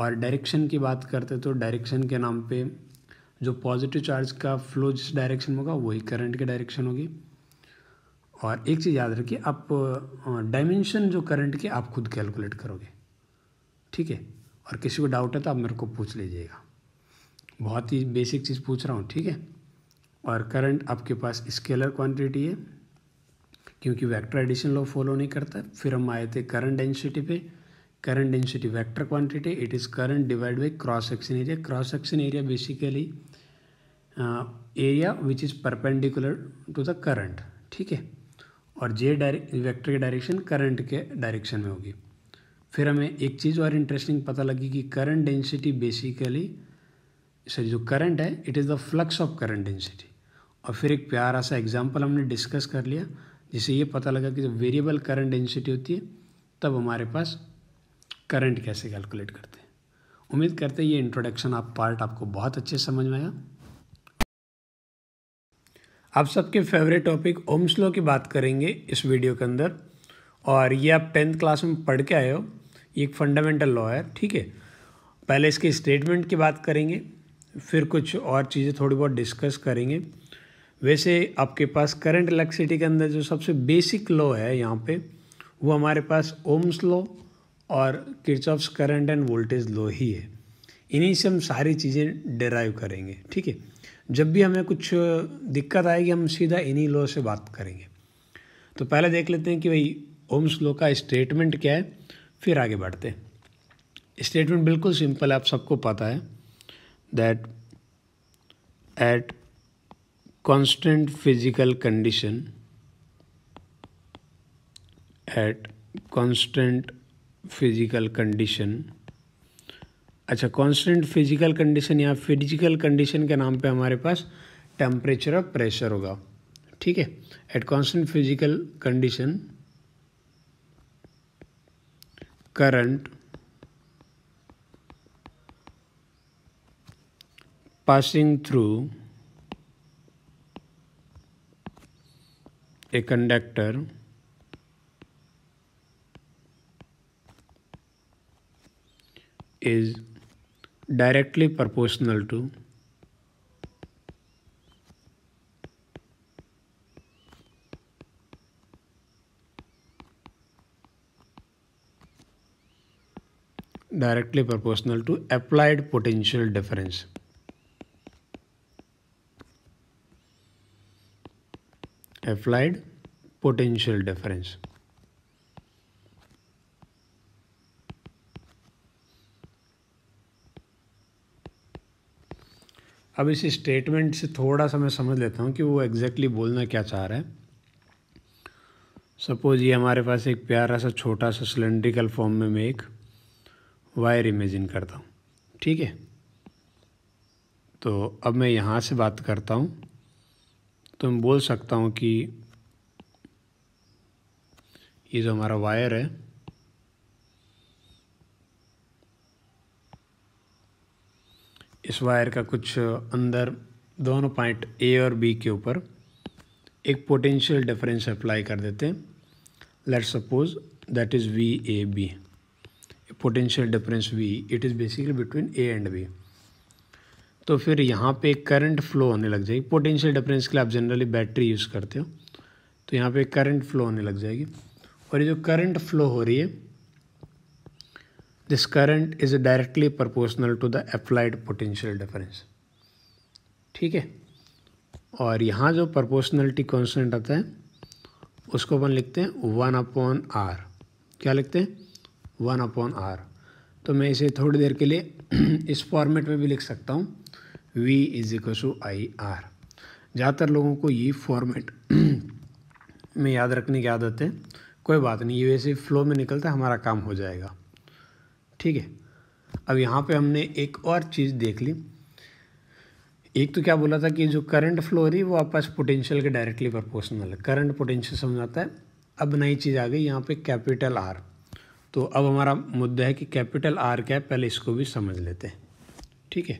और डायरेक्शन की बात करते तो डायरेक्शन के नाम पर जो पॉजिटिव चार्ज का फ्लो जिस डायरेक्शन में होगा वही करंट की डायरेक्शन होगी और एक चीज़ याद रखिए आप डायमेंशन जो करंट के आप खुद कैलकुलेट करोगे ठीक है और किसी को डाउट है तो आप मेरे को पूछ लीजिएगा बहुत ही बेसिक चीज़ पूछ रहा हूँ ठीक है और करंट आपके पास स्केलर क्वांटिटी है क्योंकि वेक्टर एडिशन लॉ फॉलो नहीं करता फिर हम आए थे करंट डेंसिटी पे current density vector quantity it is current divide by cross section area cross section area basically area which is perpendicular to the current ठीक है और जे डायरे वैक्टर की डायरेक्शन करंट के डायरेक्शन में होगी फिर हमें एक चीज़ और इंटरेस्टिंग पता लगी कि करंट डेंसिटी बेसिकली सॉरी जो करंट है it is the flux of current density और फिर एक प्यारा सा एग्जाम्पल हमने डिस्कस कर लिया जिसे ये पता लगा कि जब वेरिएबल करंट डेंसिटी होती है तब हमारे पास करंट कैसे कैलकुलेट करते हैं उम्मीद करते हैं ये इंट्रोडक्शन आप पार्ट आपको बहुत अच्छे समझ में आया आप सबके फेवरेट टॉपिक ओम्सलो की बात करेंगे इस वीडियो के अंदर और ये आप टेंथ क्लास में पढ़ के आए हो ये एक फंडामेंटल लॉ है ठीक है पहले इसके स्टेटमेंट की बात करेंगे फिर कुछ और चीज़ें थोड़ी बहुत डिस्कस करेंगे वैसे आपके पास करंट इलेक्ट्रिसिटी के अंदर जो सबसे बेसिक लॉ है यहाँ पे वो हमारे पास ओम्स लॉ और Kirchhoff's current and voltage law ही है इन्हीं से हम सारी चीज़ें डेराइव करेंगे ठीक है जब भी हमें कुछ दिक्कत आएगी हम सीधा इन्हीं लॉ से बात करेंगे तो पहले देख लेते हैं कि भाई ओम्स लॉ का स्टेटमेंट क्या है फिर आगे बढ़ते स्टेटमेंट बिल्कुल सिंपल है आप सबको पता है that at constant physical condition at constant physical condition अच्छा कांस्टेंट फिजिकल कंडीशन या फिजिकल कंडीशन के नाम पे हमारे पास टेम्परेचर और प्रेशर होगा ठीक है at constant physical condition current passing through a conductor is directly proportional to directly proportional to applied potential difference. Applied potential difference. अब इस स्टेटमेंट से थोड़ा सा मैं समझ लेता हूँ कि वो एग्जैक्टली exactly बोलना क्या चाह रहा है सपोज ये हमारे पास एक प्यारा सा छोटा सा सिलेंड्रिकल फॉर्म में, मैं एक वायर इमेजिन करता हूँ ठीक है तो अब मैं यहाँ से बात करता हूँ तो मैं बोल सकता हूँ कि ये जो हमारा वायर है इस वायर का कुछ अंदर दोनों पॉइंट ए और बी के ऊपर एक पोटेंशियल डिफरेंस अप्लाई कर देते हैं let suppose that is V A B potential difference V it is basically between A and B तो फिर यहाँ पे करंट फ्लो होने लग जाएगी पोटेंशियल डिफरेंस के लिए आप जनरली बैटरी यूज़ करते हो तो यहाँ पे करंट फ्लो होने लग जाएगी और ये जो करंट फ्लो हो रही है this current is directly proportional to the applied potential difference ठीक है और यहाँ जो प्रपोर्सनलिटी कॉन्सेंट आता है उसको अपन लिखते हैं वन अपॉन आर क्या लिखते हैं वन अपॉन आर तो मैं इसे थोड़ी देर के लिए इस फॉर्मेट में भी लिख सकता हूँ V is equal to I R ज़्यादातर लोगों को ये फॉर्मेट में याद रखने की आदत है कोई बात नहीं ये वैसे फ्लो में निकलता है हमारा काम हो जाएगा ठीक है अब यहाँ पे हमने एक और चीज़ देख ली एक तो क्या बोला था कि जो करंट फ्लो रही वो आपस पोटेंशियल के डायरेक्टली प्रपोर्सनल है करंट पोटेंशियल समझाता है अब नई चीज़ आ गई यहाँ पे कैपिटल आर तो अब हमारा मुद्दा है कि कैपिटल आर क्या है पहले इसको भी समझ लेते हैं ठीक है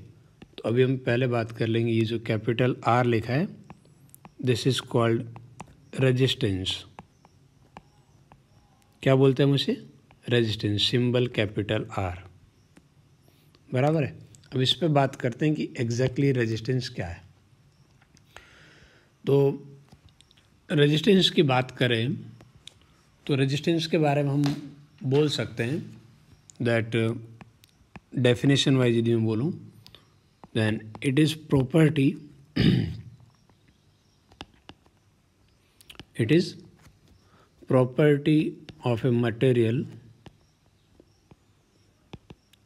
तो अभी हम पहले बात कर लेंगे ये जो कैपिटल आर लिखा है दिस इज़ कॉल्ड रेजिस्टेंस क्या बोलते हैं मुझे रेजिस्टेंस सिंबल कैपिटल आर बराबर है अब इस पर बात करते हैं कि एग्जैक्टली रेजिस्टेंस क्या है तो रेजिस्टेंस की बात करें तो रेजिस्टेंस के बारे में हम बोल सकते हैं दैट डेफिनेशन वाइज यदि मैं बोलूं then it is property it is property of a material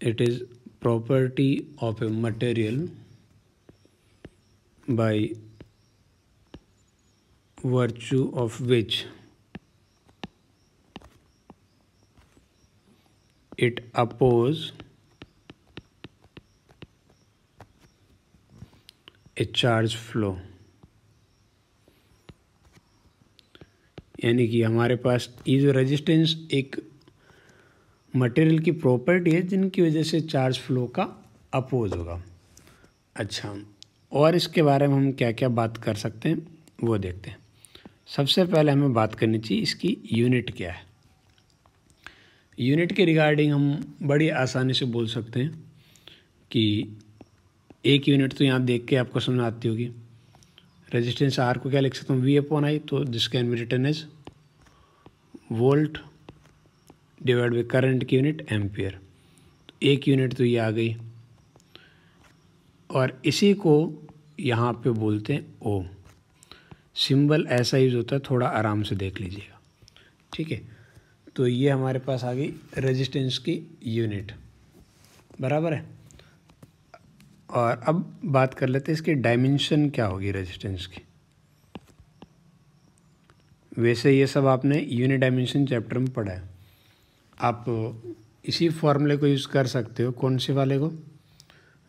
it is property of a material by virtue of which it oppose a charge flow यानी कि हमारे पास ये जो रेजिस्टेंस एक मटेरियल की प्रॉपर्टी है जिनकी वजह से चार्ज फ्लो का अपोज होगा अच्छा और इसके बारे में हम क्या क्या बात कर सकते हैं वो देखते हैं सबसे पहले हमें बात करनी चाहिए इसकी यूनिट क्या है यूनिट के रिगार्डिंग हम बड़ी आसानी से बोल सकते हैं कि एक यूनिट तो यहाँ देख के आपको समझ आती होगी रेजिस्टेंस आर को क्या लिख सकता हूँ वी अपॉन आई तो this can be written as volt divide by current की यूनिट एम्पियर तो एक यूनिट तो ये आ गई और इसी को यहाँ पे बोलते हैं ओम सिंबल ऐसा यूज़ होता है थोड़ा आराम से देख लीजिएगा ठीक है तो ये हमारे पास आ गई रेजिस्टेंस की यूनिट बराबर है और अब बात कर लेते हैं इसकी डायमेंशन क्या होगी रेजिस्टेंस की वैसे ये सब आपने यूनिट डायमेंशन चैप्टर में पढ़ा है आप इसी फॉर्मूले को यूज़ कर सकते हो कौन से वाले को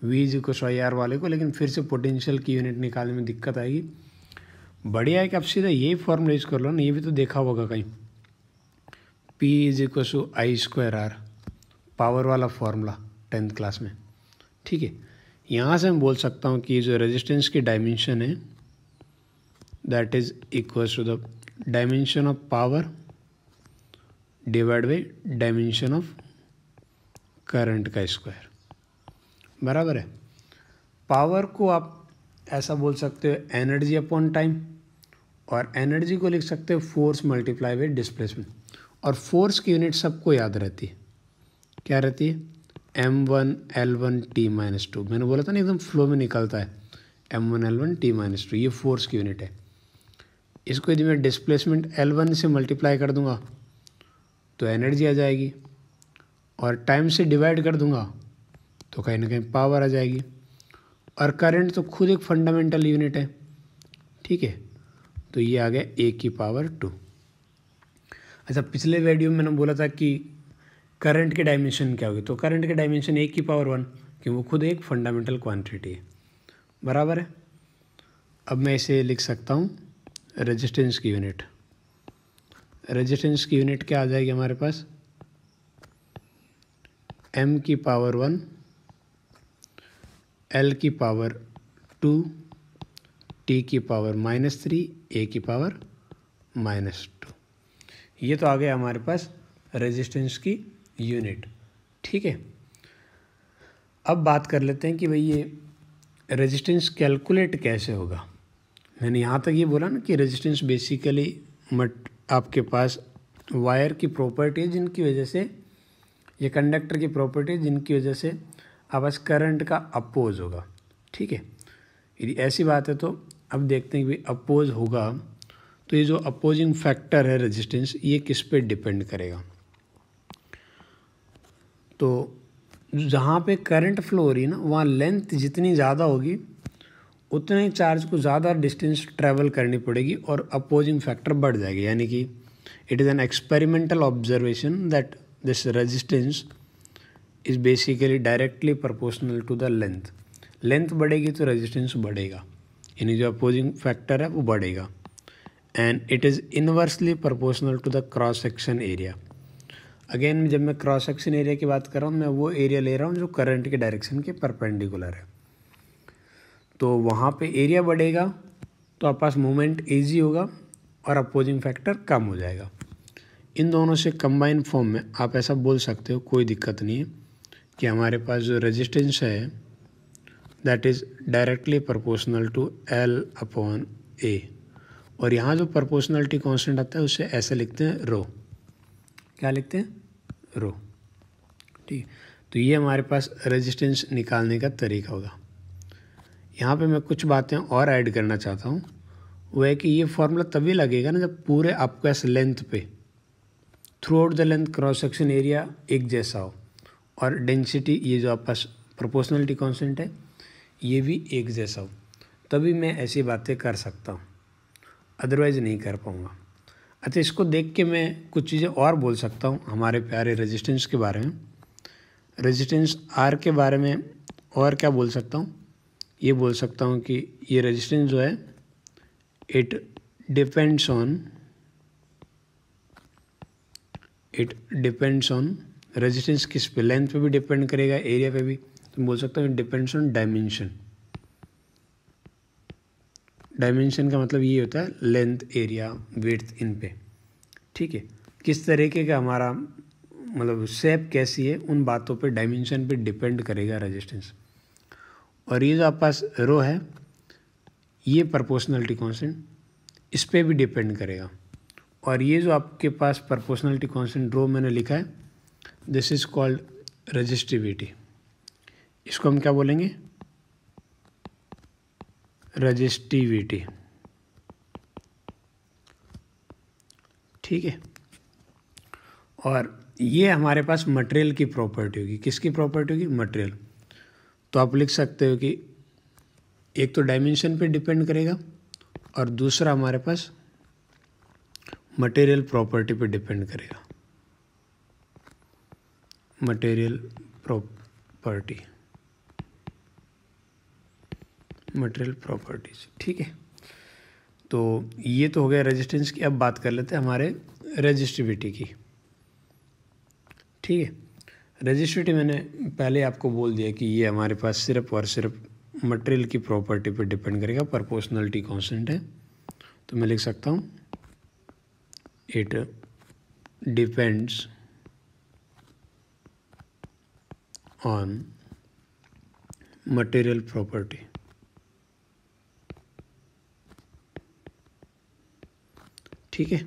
वीज को सौ आर वाले को लेकिन फिर से पोटेंशियल की यूनिट निकालने में दिक्कत आएगी बढ़िया है कि आप सीधा यही फॉर्मूला यूज़ कर लो ना ये भी तो देखा होगा कहीं P is equal to I square R power वाला फॉर्मूला टेंथ क्लास में ठीक है यहाँ से मैं बोल सकता हूँ कि जो रेजिस्टेंस की डायमेंशन है that is equal to the dimension of power divide by dimension of current का स्क्वायर बराबर है पावर को आप ऐसा बोल सकते हो एनर्जी अपॉन टाइम और एनर्जी को लिख सकते हो फोर्स मल्टीप्लाई बाई डिस्प्लेसमेंट और फोर्स की यूनिट सबको याद रहती है क्या रहती है M one L one T minus two मैंने बोला था ना एकदम फ्लो में निकलता है M one L one T minus two ये फोर्स की यूनिट है इसको यदि मैं डिस्प्लेसमेंट एल वन से मल्टीप्लाई कर दूंगा तो एनर्जी आ जाएगी और टाइम से डिवाइड कर दूंगा तो कहीं ना कहीं पावर आ जाएगी और करंट तो खुद एक फंडामेंटल यूनिट है ठीक है तो ये आ गया ए की पावर टू अच्छा पिछले वीडियो में मैंने बोला था कि करंट के डायमेंशन क्या होगी तो करंट के डायमेंशन एक की पावर वन कि वो खुद एक फंडामेंटल क्वांटिटी है बराबर है अब मैं इसे लिख सकता हूँ रेजिस्टेंस की यूनिट रेजिस्टेंस की यूनिट क्या आ जाएगी हमारे पास एम की पावर वन एल की पावर टू टी की पावर माइनस थ्री ए की पावर माइनस टू ये तो आ गया हमारे पास रेजिस्टेंस की यूनिट ठीक है अब बात कर लेते हैं कि भाई ये रेजिस्टेंस कैलकुलेट कैसे होगा मैंने यहाँ तक ये बोला ना कि रेजिस्टेंस बेसिकली मट आपके पास वायर की प्रॉपर्टी है जिनकी वजह से ये कंडक्टर की प्रॉपर्टी है जिनकी वजह से आपस करंट का अपोज होगा ठीक है यदि ऐसी बात है तो अब देखते हैं कि भाई अपोज होगा तो ये जो अपोजिंग फैक्टर है रेजिस्टेंस ये किस पे डिपेंड करेगा तो जहाँ पे करंट फ्लो हो रही है ना वहाँ लेंथ जितनी ज़्यादा होगी उतने ही चार्ज को ज़्यादा डिस्टेंस ट्रैवल करनी पड़ेगी और अपोजिंग फैक्टर बढ़ जाएगी यानी कि it is an experimental observation that this resistance is basically directly proportional to the length length बढ़ेगी तो रेजिस्टेंस बढ़ेगा यानी जो अपोजिंग फैक्टर है वो बढ़ेगा and it is inversely proportional to the cross section area again जब मैं क्रॉस सेक्शन एरिया की बात कर रहा हूँ मैं वो एरिया ले रहा हूँ जो करंट के डायरेक्शन के परपेंडिकुलर है तो वहाँ पे एरिया बढ़ेगा तो आपके पास मोमेंट ईजी होगा और अपोजिंग फैक्टर कम हो जाएगा इन दोनों से कम्बाइन फॉर्म में आप ऐसा बोल सकते हो कोई दिक्कत नहीं है कि हमारे पास जो रजिस्टेंस है that is directly proportional to L upon A और यहाँ जो प्रपोर्शनलिटी कांस्टेंट आता है उसे ऐसे लिखते हैं रो क्या लिखते हैं रो ठीक तो ये हमारे पास रेजिस्टेंस निकालने का तरीका होगा यहाँ पे मैं कुछ बातें और ऐड करना चाहता हूँ वो है कि ये फार्मूला तभी लगेगा ना जब पूरे आपका इस लेंथ पे throughout the length cross section area एक जैसा हो और डेंसिटी ये जो आपका प्रोपोर्शनलिटी कॉन्सेंट है ये भी एक जैसा हो तभी मैं ऐसी बातें कर सकता हूँ अदरवाइज़ नहीं कर पाऊँगा अतः अच्छा, इसको देख के मैं कुछ चीज़ें और बोल सकता हूँ हमारे प्यारे रेजिस्टेंस के बारे में रेजिस्टेंस आर के बारे में और क्या बोल सकता हूँ ये बोल सकता हूँ कि ये रेजिस्टेंस जो है it depends on it depends on resistance किस पे लेंथ पे भी डिपेंड करेगा एरिया पे भी तो बोल सकता हूँ डिपेंड्स ऑन डायमेंशन डायमेंशन का मतलब ये होता है लेंथ एरिया वेथ इन पे ठीक है किस तरीके का हमारा मतलब सेप कैसी है उन बातों पे डायमेंशन पे डिपेंड करेगा रेजिस्टेंस और ये जो आप पास रो है ये प्रपोर्शनलिटी कॉन्सेंट इस पर भी डिपेंड करेगा और ये जो आपके पास प्रपोर्शनलिटी कॉन्सेंट रो मैंने लिखा है दिस इज़ कॉल्ड रजिस्टिविटी इसको हम क्या बोलेंगे रजिस्टिविटी ठीक है और ये हमारे पास मटेरियल की प्रॉपर्टी होगी किसकी प्रॉपर्टी होगी मटेरियल तो आप लिख सकते हो कि एक तो डायमेंशन पे डिपेंड करेगा और दूसरा हमारे पास मटेरियल प्रॉपर्टी पे डिपेंड करेगा मटेरियल प्रॉपर्टी मटेरियल प्रॉपर्टीज ठीक है तो ये तो हो गया रेजिस्टेंस की अब बात कर लेते हैं हमारे रेजिस्टिविटी की ठीक है रेजिस्टिविटी मैंने पहले आपको बोल दिया कि ये हमारे पास सिर्फ और सिर्फ मटेरियल की प्रॉपर्टी पर डिपेंड करेगा प्रपोर्शनलिटी कॉन्सेंट है तो मैं लिख सकता हूँ it depends on material property ठीक है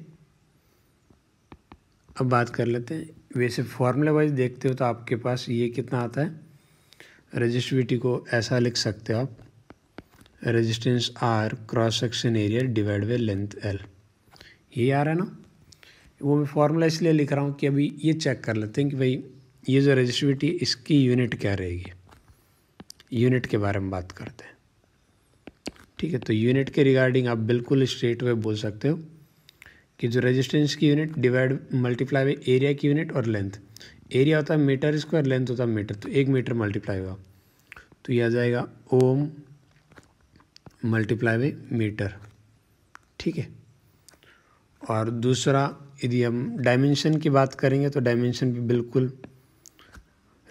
अब बात कर लेते हैं वैसे फार्मूला वाइज देखते हो तो आपके पास ये कितना आता है रजिस्टिविटी को ऐसा लिख सकते हो आप resistance R cross section area divide by length L ये आ रहा है ना वो मैं फार्मूला इसलिए लिख रहा हूँ कि अभी ये चेक कर लेते हैं कि भाई ये जो रजिस्टिविटी इसकी यूनिट क्या रहेगी यूनिट के बारे में बात करते हैं ठीक है तो यूनिट के रिगार्डिंग आप बिल्कुल स्ट्रेट वे बोल सकते हो कि जो रेजिस्टेंस की unit divide multiply by area की यूनिट और लेंथ एरिया होता है मीटर स्क्वायर लेंथ होता है मीटर तो एक मीटर मल्टीप्लाई हुआ तो यह आ जाएगा ओम मल्टीप्लाई बाई मीटर ठीक है और दूसरा यदि हम डायमेंशन की बात करेंगे तो डायमेंशन भी बिल्कुल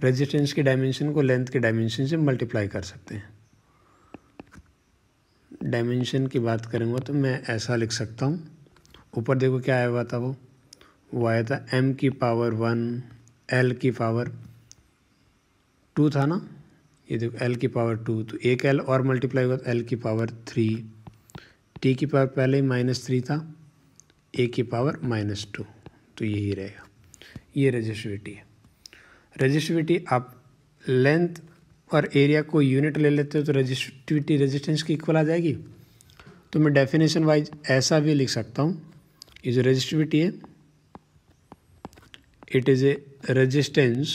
रेजिस्टेंस के डायमेंशन को लेंथ के डायमेंशन से मल्टीप्लाई कर सकते हैं डायमेंशन की बात करेंगे तो मैं ऐसा लिख सकता हूँ ऊपर देखो क्या आया हुआ था वो वो आया था एम की पावर वन एल की पावर टू था ना ये देखो एल की पावर टू तो एक एल और मल्टीप्लाई हुआ था तो एल की पावर थ्री टी की पावर पहले ही माइनस थ्री था ए की पावर माइनस टू तो यही रहेगा ये रजिस्टिविटी है रजिस्टिविटी आप लेंथ और एरिया को यूनिट ले लेते हो तो रजिस्टिविटी रजिस्टेंस की इक्वल आ जाएगी तो मैं डेफिनेशन वाइज ऐसा भी लिख सकता हूँ is a resistivity it is a resistance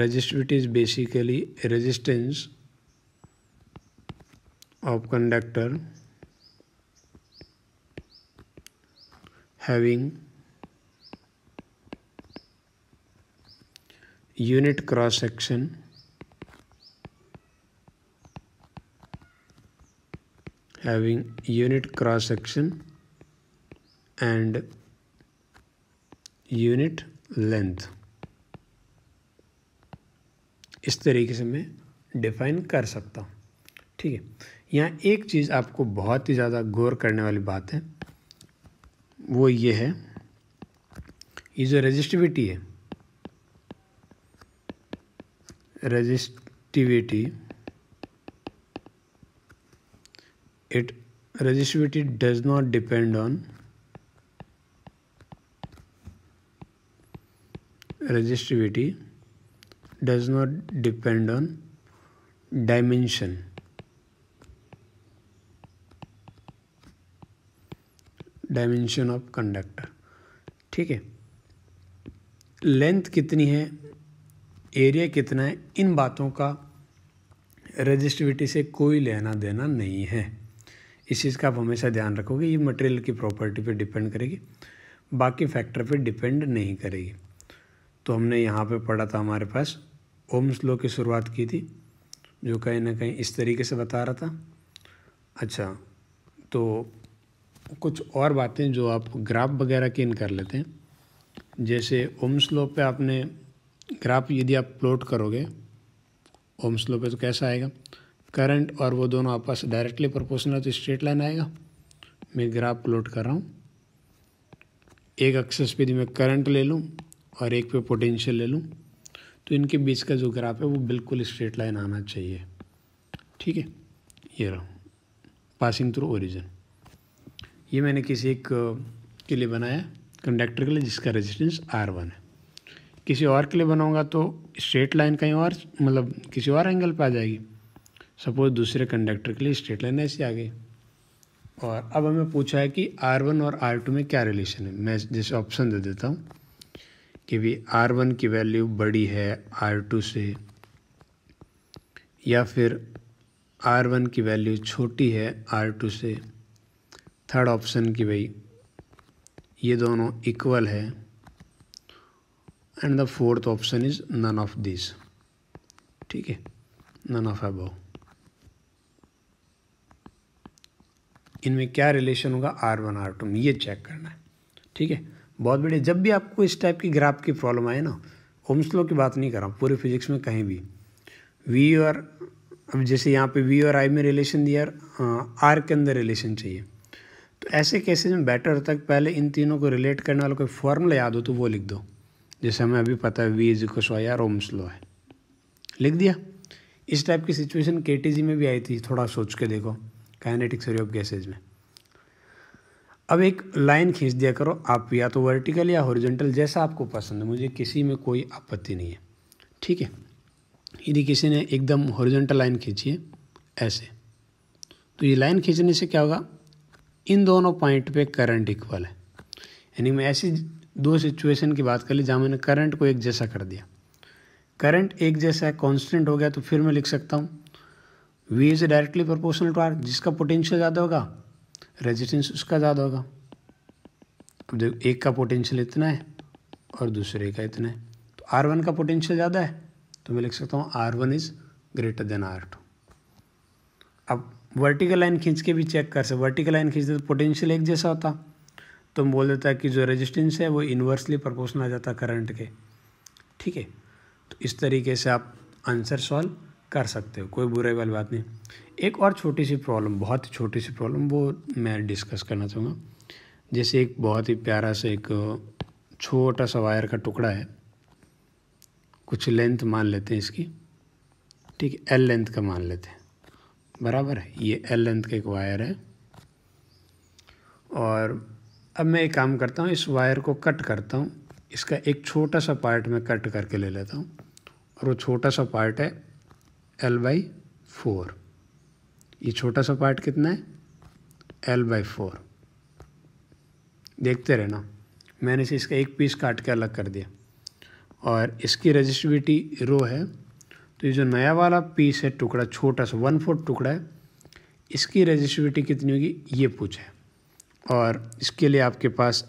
resistivity is basically a resistance of conductor having unit cross section having unit cross section and unit length इस तरीके से मैं डिफ़ाइन कर सकता हूँ ठीक है यहाँ एक चीज़ आपको बहुत ही ज़्यादा गौर करने वाली बात है वो ये है ये जो रजिस्टिविटी है resistivity it resistivity does not depend on resistivity does not depend on dimension dimension of conductor ठीक है लेंथ कितनी है एरिया कितना है इन बातों का रजिस्टिविटी से कोई लेना देना नहीं है इस चीज़ का आप हमेशा ध्यान रखोगे ये मटेरियल की प्रॉपर्टी पे डिपेंड करेगी बाकी फैक्टर पे डिपेंड नहीं करेगी तो हमने यहाँ पे पढ़ा था हमारे पास ओम स्लो की शुरुआत की थी जो कहीं ना कहीं इस तरीके से बता रहा था अच्छा तो कुछ और बातें जो आप ग्राफ वगैरह की इन कर लेते हैं जैसे ओम स्लो पर आपने ग्राफ यदि आप प्लॉट करोगे ओम स्लो पर तो कैसा आएगा करंट और वो दोनों आपस डायरेक्टली प्रोपोर्शनल तो स्ट्रेट लाइन आएगा मैं ग्राफ प्लॉट कर रहा हूँ एक एक्सेस पे मैं करंट ले लूँ और एक पे पोटेंशियल ले लूँ तो इनके बीच का जो ग्राफ है वो बिल्कुल स्ट्रेट लाइन आना चाहिए ठीक है ये रहा पासिंग थ्रू ओरिजिन ये मैंने किसी एक के लिए बनाया कंडक्टर के लिए जिसका रेजिस्टेंस आर वन है किसी और के लिए बनाऊंगा तो स्ट्रेट लाइन कहीं और मतलब किसी और एंगल पे आ जाएगी सपोज दूसरे कंडक्टर के लिए स्ट्रेट लाइन ऐसी आ गई और अब हमें पूछा है कि आर वन और आर टू में क्या रिलेशन है मैं जैसे ऑप्शन दे देता हूँ कि भी आर वन की वैल्यू बड़ी है आर टू से या फिर आर वन की वैल्यू छोटी है आर टू से थर्ड ऑप्शन की भाई ये दोनों इक्वल है and the fourth option is none of this ठीक है नन ऑफ अबव इनमें क्या रिलेशन होगा आर वन आर टू में ये चेक करना है ठीक है बहुत बढ़िया जब भी आपको इस टाइप की ग्राफ की प्रॉब्लम आए ना होम्सलो की बात नहीं कर रहा हूँ पूरे फिजिक्स में कहीं भी वी और अब जैसे यहाँ पे वी और आई में रिलेशन दिया और आर के अंदर रिलेशन चाहिए तो ऐसे केसेज में बेटर होता है पहले इन तीनों को रिलेट करने वाला कोई फॉर्मूला याद हो तो वो लिख दो जैसे हमें अभी पता है V is equals R Ohm's law है लिख दिया इस टाइप की सिचुएशन के में भी आई थी थोड़ा सोच के देखो काइनेटिक ऑफ गैसेज में अब एक लाइन खींच दिया करो आप या तो वर्टिकल या हॉरिजेंटल जैसा आपको पसंद है मुझे किसी में कोई आपत्ति नहीं है ठीक है यदि किसी ने एकदम हॉरिजेंटल लाइन खींची है ऐसे तो ये लाइन खींचने से क्या होगा इन दोनों पॉइंट पे करंट इक्वल है यानी मैं ऐसी दो सिचुएशन की बात कर ली जहाँ मैंने करंट को एक जैसा कर दिया करंट एक जैसा कॉन्स्टेंट हो गया तो फिर मैं लिख सकता हूँ V is directly proportional to R जिसका पोटेंशियल ज़्यादा होगा रेजिस्टेंस उसका ज़्यादा होगा अब देखो एक का पोटेंशियल इतना है और दूसरे का इतना है तो आर वन का पोटेंशियल ज़्यादा है तो मैं लिख सकता हूँ R one is greater than R two अब वर्टिकल लाइन खींच के भी चेक कर सकते वर्टिकल लाइन खींचते तो पोटेंशियल एक जैसा होता तो हम बोल देता कि जो रेजिस्टेंस है वो इन्वर्सली प्रोपोर्शनल आ जाता करंट के ठीक है तो इस तरीके से आप आंसर सॉल्व कर सकते हो कोई बुराई वाली बात नहीं एक और छोटी सी प्रॉब्लम बहुत ही छोटी सी प्रॉब्लम वो मैं डिस्कस करना चाहूँगा जैसे एक बहुत ही प्यारा सा एक छोटा सा वायर का टुकड़ा है कुछ लेंथ मान लेते हैं इसकी ठीक है एल लेंथ का मान लेते हैं बराबर है ये एल लेंथ का एक वायर है और अब मैं एक काम करता हूँ इस वायर को कट करता हूँ इसका एक छोटा सा पार्ट मैं कट करके ले लेता हूँ और वो छोटा सा पार्ट है एल बाई फोर ये छोटा सा पार्ट कितना है एल बाई फोर देखते रहना मैंने इसे इसका एक पीस काट के अलग कर दिया और इसकी रजिस्टिविटी रो है तो ये जो नया वाला पीस है टुकड़ा छोटा सा वन फोर्थ टुकड़ा है इसकी रजिस्टिविटी कितनी होगी ये पूछा है और इसके लिए आपके पास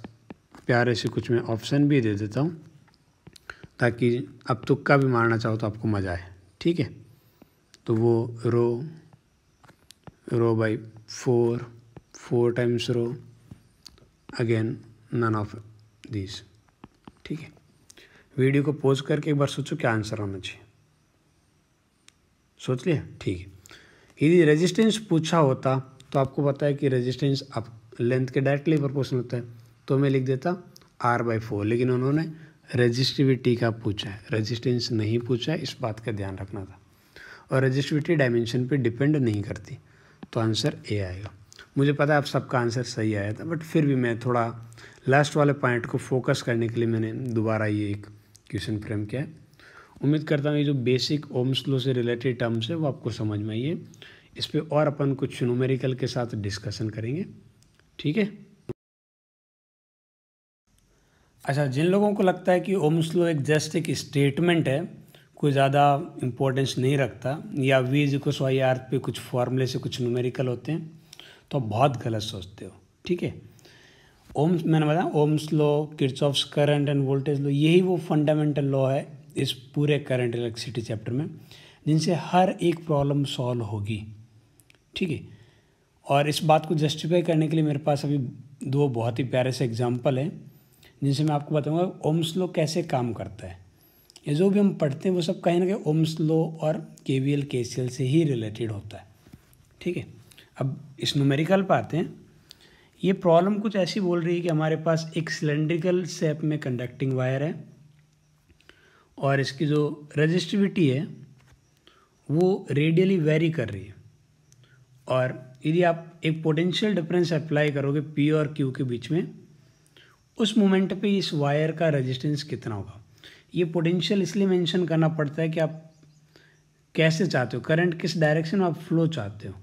प्यारे से कुछ मैं ऑप्शन भी दे देता हूँ ताकि अब तुक्का भी मारना चाहो तो आपको मज़ा आए ठीक है तो वो rho rho by four four times rho again none of these ठीक है वीडियो को पॉज करके एक बार सोचो क्या आंसर आना चाहिए सोच लिया ठीक है यदि रेजिस्टेंस पूछा होता तो आपको पता है कि रेजिस्टेंस आप लेंथ के डायरेक्टली प्रोपोर्शन होता है तो मैं लिख देता आर बाई फोर लेकिन उन्होंने रेजिस्टिविटी का पूछा है रेजिस्टेंस नहीं पूछा है इस बात का ध्यान रखना था और रजिस्टिविटी डायमेंशन पे डिपेंड नहीं करती तो आंसर ए आएगा मुझे पता है आप सबका आंसर सही आया था बट फिर भी मैं थोड़ा लास्ट वाले पॉइंट को फोकस करने के लिए मैंने दोबारा ये एक क्वेश्चन फ्रेम किया है उम्मीद करता हूँ ये जो बेसिक ओम स्लो से रिलेटेड टर्म्स है वो आपको समझ में आइए इस पर और अपन कुछ न्यूमेरिकल के साथ डिस्कशन करेंगे ठीक है अच्छा जिन लोगों को लगता है कि ओम्सलो एक जस्ट एक स्टेटमेंट है कोई ज़्यादा इम्पोर्टेंस नहीं रखता या V is equal Y R पे कुछ फार्मूले से कुछ न्यूमेरिकल होते हैं तो आप बहुत गलत सोचते हो ठीक है ओम्स मैंने बताया Ohm's law kids of current and voltage law यही वो फंडामेंटल लॉ है इस पूरे करंट इलेक्ट्रिसिटी चैप्टर में जिनसे हर एक प्रॉब्लम सॉल्व होगी ठीक है और इस बात को जस्टिफाई करने के लिए मेरे पास अभी दो बहुत ही प्यारे से एग्जाम्पल हैं जिनसे मैं आपको बताऊंगा ओम्स लो कैसे काम करता है ये जो भी हम पढ़ते हैं वो सब कहीं ना कहीं ओम्स लो और के वी एल के सी एल से ही रिलेटेड होता है ठीक है अब इस न्यूमेरिकल पर आते हैं ये प्रॉब्लम कुछ ऐसी बोल रही है कि हमारे पास एक सिलेंड्रिकल सेप में कंडक्टिंग वायर है और इसकी जो रजिस्टिविटी है वो रेडियली वेरी कर रही है और यदि आप एक पोटेंशियल डिफरेंस अप्लाई करोगे पी और क्यू के बीच में उस मोमेंट पे इस वायर का रेजिस्टेंस कितना होगा ये पोटेंशियल इसलिए मेंशन करना पड़ता है कि आप कैसे चाहते हो करंट किस डायरेक्शन में आप फ्लो चाहते हो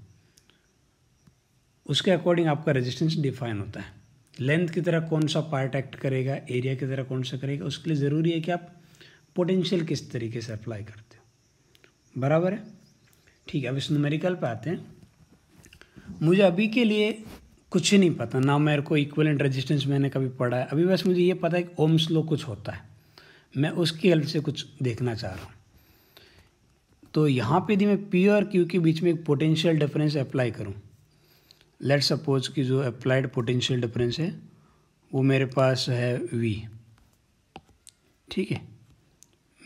उसके अकॉर्डिंग आपका रेजिस्टेंस डिफाइन होता है लेंथ की तरह कौन सा पार्ट एक्ट करेगा एरिया की तरह कौन सा करेगा उसके लिए ज़रूरी है कि आप पोटेंशियल किस तरीके से अप्लाई करते हो बराबर है ठीक है अब इस न्यूमेरिकल पर आते हैं मुझे अभी के लिए कुछ नहीं पता ना मेरे को इक्वलेंट रेजिस्टेंस मैंने कभी पढ़ा है अभी बस मुझे ये पता है कि ओम स्लो कुछ होता है मैं उसकी हेल्प से कुछ देखना चाह रहा हूँ तो यहाँ पे यदि मैं पी और क्यू के बीच में एक पोटेंशियल डिफरेंस अप्लाई करूँ लेट सपोज कि जो अप्लाइड पोटेंशियल डिफरेंस है वो मेरे पास है वी ठीक है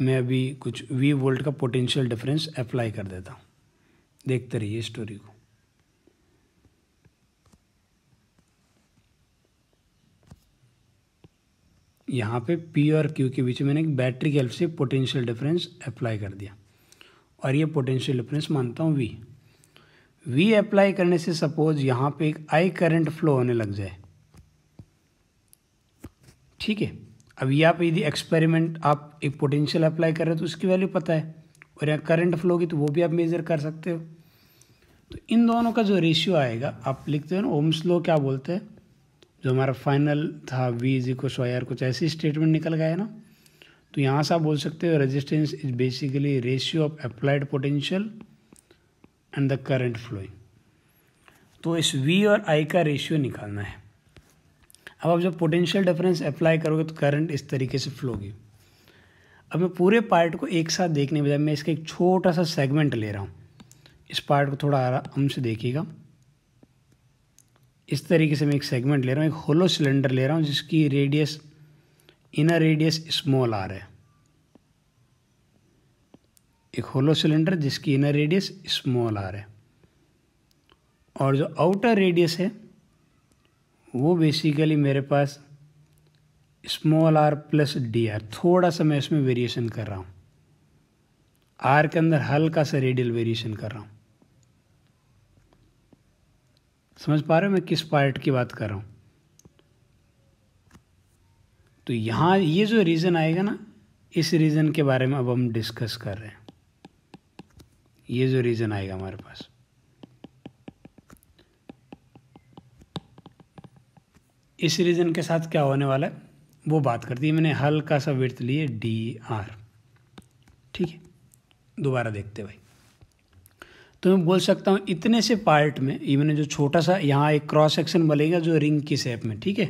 मैं अभी कुछ वी वोल्ट का पोटेंशियल डिफरेंस अप्लाई कर देता हूँ देखते रहिए स्टोरी को यहाँ पे पी और क्यू के बीच में मैंने एक बैटरी की हेल्प से पोटेंशियल डिफरेंस अप्लाई कर दिया और ये पोटेंशियल डिफरेंस मानता हूँ वी वी अप्लाई करने से सपोज यहाँ पे एक आई करंट फ्लो होने लग जाए ठीक है अब ये आप यदि एक्सपेरिमेंट आप एक पोटेंशियल अप्लाई कर रहे हो तो उसकी वैल्यू पता है और यहाँ करंट फ्लो की तो वो भी आप मेज़र कर सकते हो तो इन दोनों का जो रेशियो आएगा आप लिखते हो ना ओम्स लो क्या बोलते हैं जो हमारा फाइनल था V is equals I R कुछ ऐसी स्टेटमेंट निकल गया ना तो यहाँ से आप बोल सकते हो resistance is basically ratio of applied potential and the current flowing तो इस वी और आई का रेशियो निकालना है अब आप जब पोटेंशियल डिफरेंस अप्लाई करोगे तो करंट इस तरीके से फ्लो होगी अब मैं पूरे पार्ट को एक साथ देखने बजाय मैं इसका एक छोटा सा सेगमेंट ले रहा हूँ इस पार्ट को थोड़ा आराम से देखिएगा इस तरीके से मैं एक सेगमेंट ले रहा हूँ एक होलो सिलेंडर ले रहा हूँ जिसकी radius inner radius small R है एक होलो सिलेंडर जिसकी इनर रेडियस स्मॉल आर है और जो आउटर रेडियस है वो बेसिकली मेरे पास small R plus D R थोड़ा सा मैं इसमें वेरिएशन कर रहा हूँ आर के अंदर हल्का सा रेडियल वेरिएशन कर रहा हूँ समझ पा रहे हो मैं किस पार्ट की बात कर रहा हूँ तो यहाँ ये जो रीज़न आएगा ना इस रीज़न के बारे में अब हम डिस्कस कर रहे हैं ये जो रीज़न आएगा हमारे पास इस रीज़न के साथ क्या होने वाला है वो बात करती है मैंने हल्का सा वृत्त लिए डी आर ठीक है दोबारा देखते भाई तो मैं बोल सकता हूँ इतने से पार्ट में ये मैंने जो छोटा सा यहाँ एक क्रॉस सेक्शन बनेगा जो रिंग की शेप में ठीक है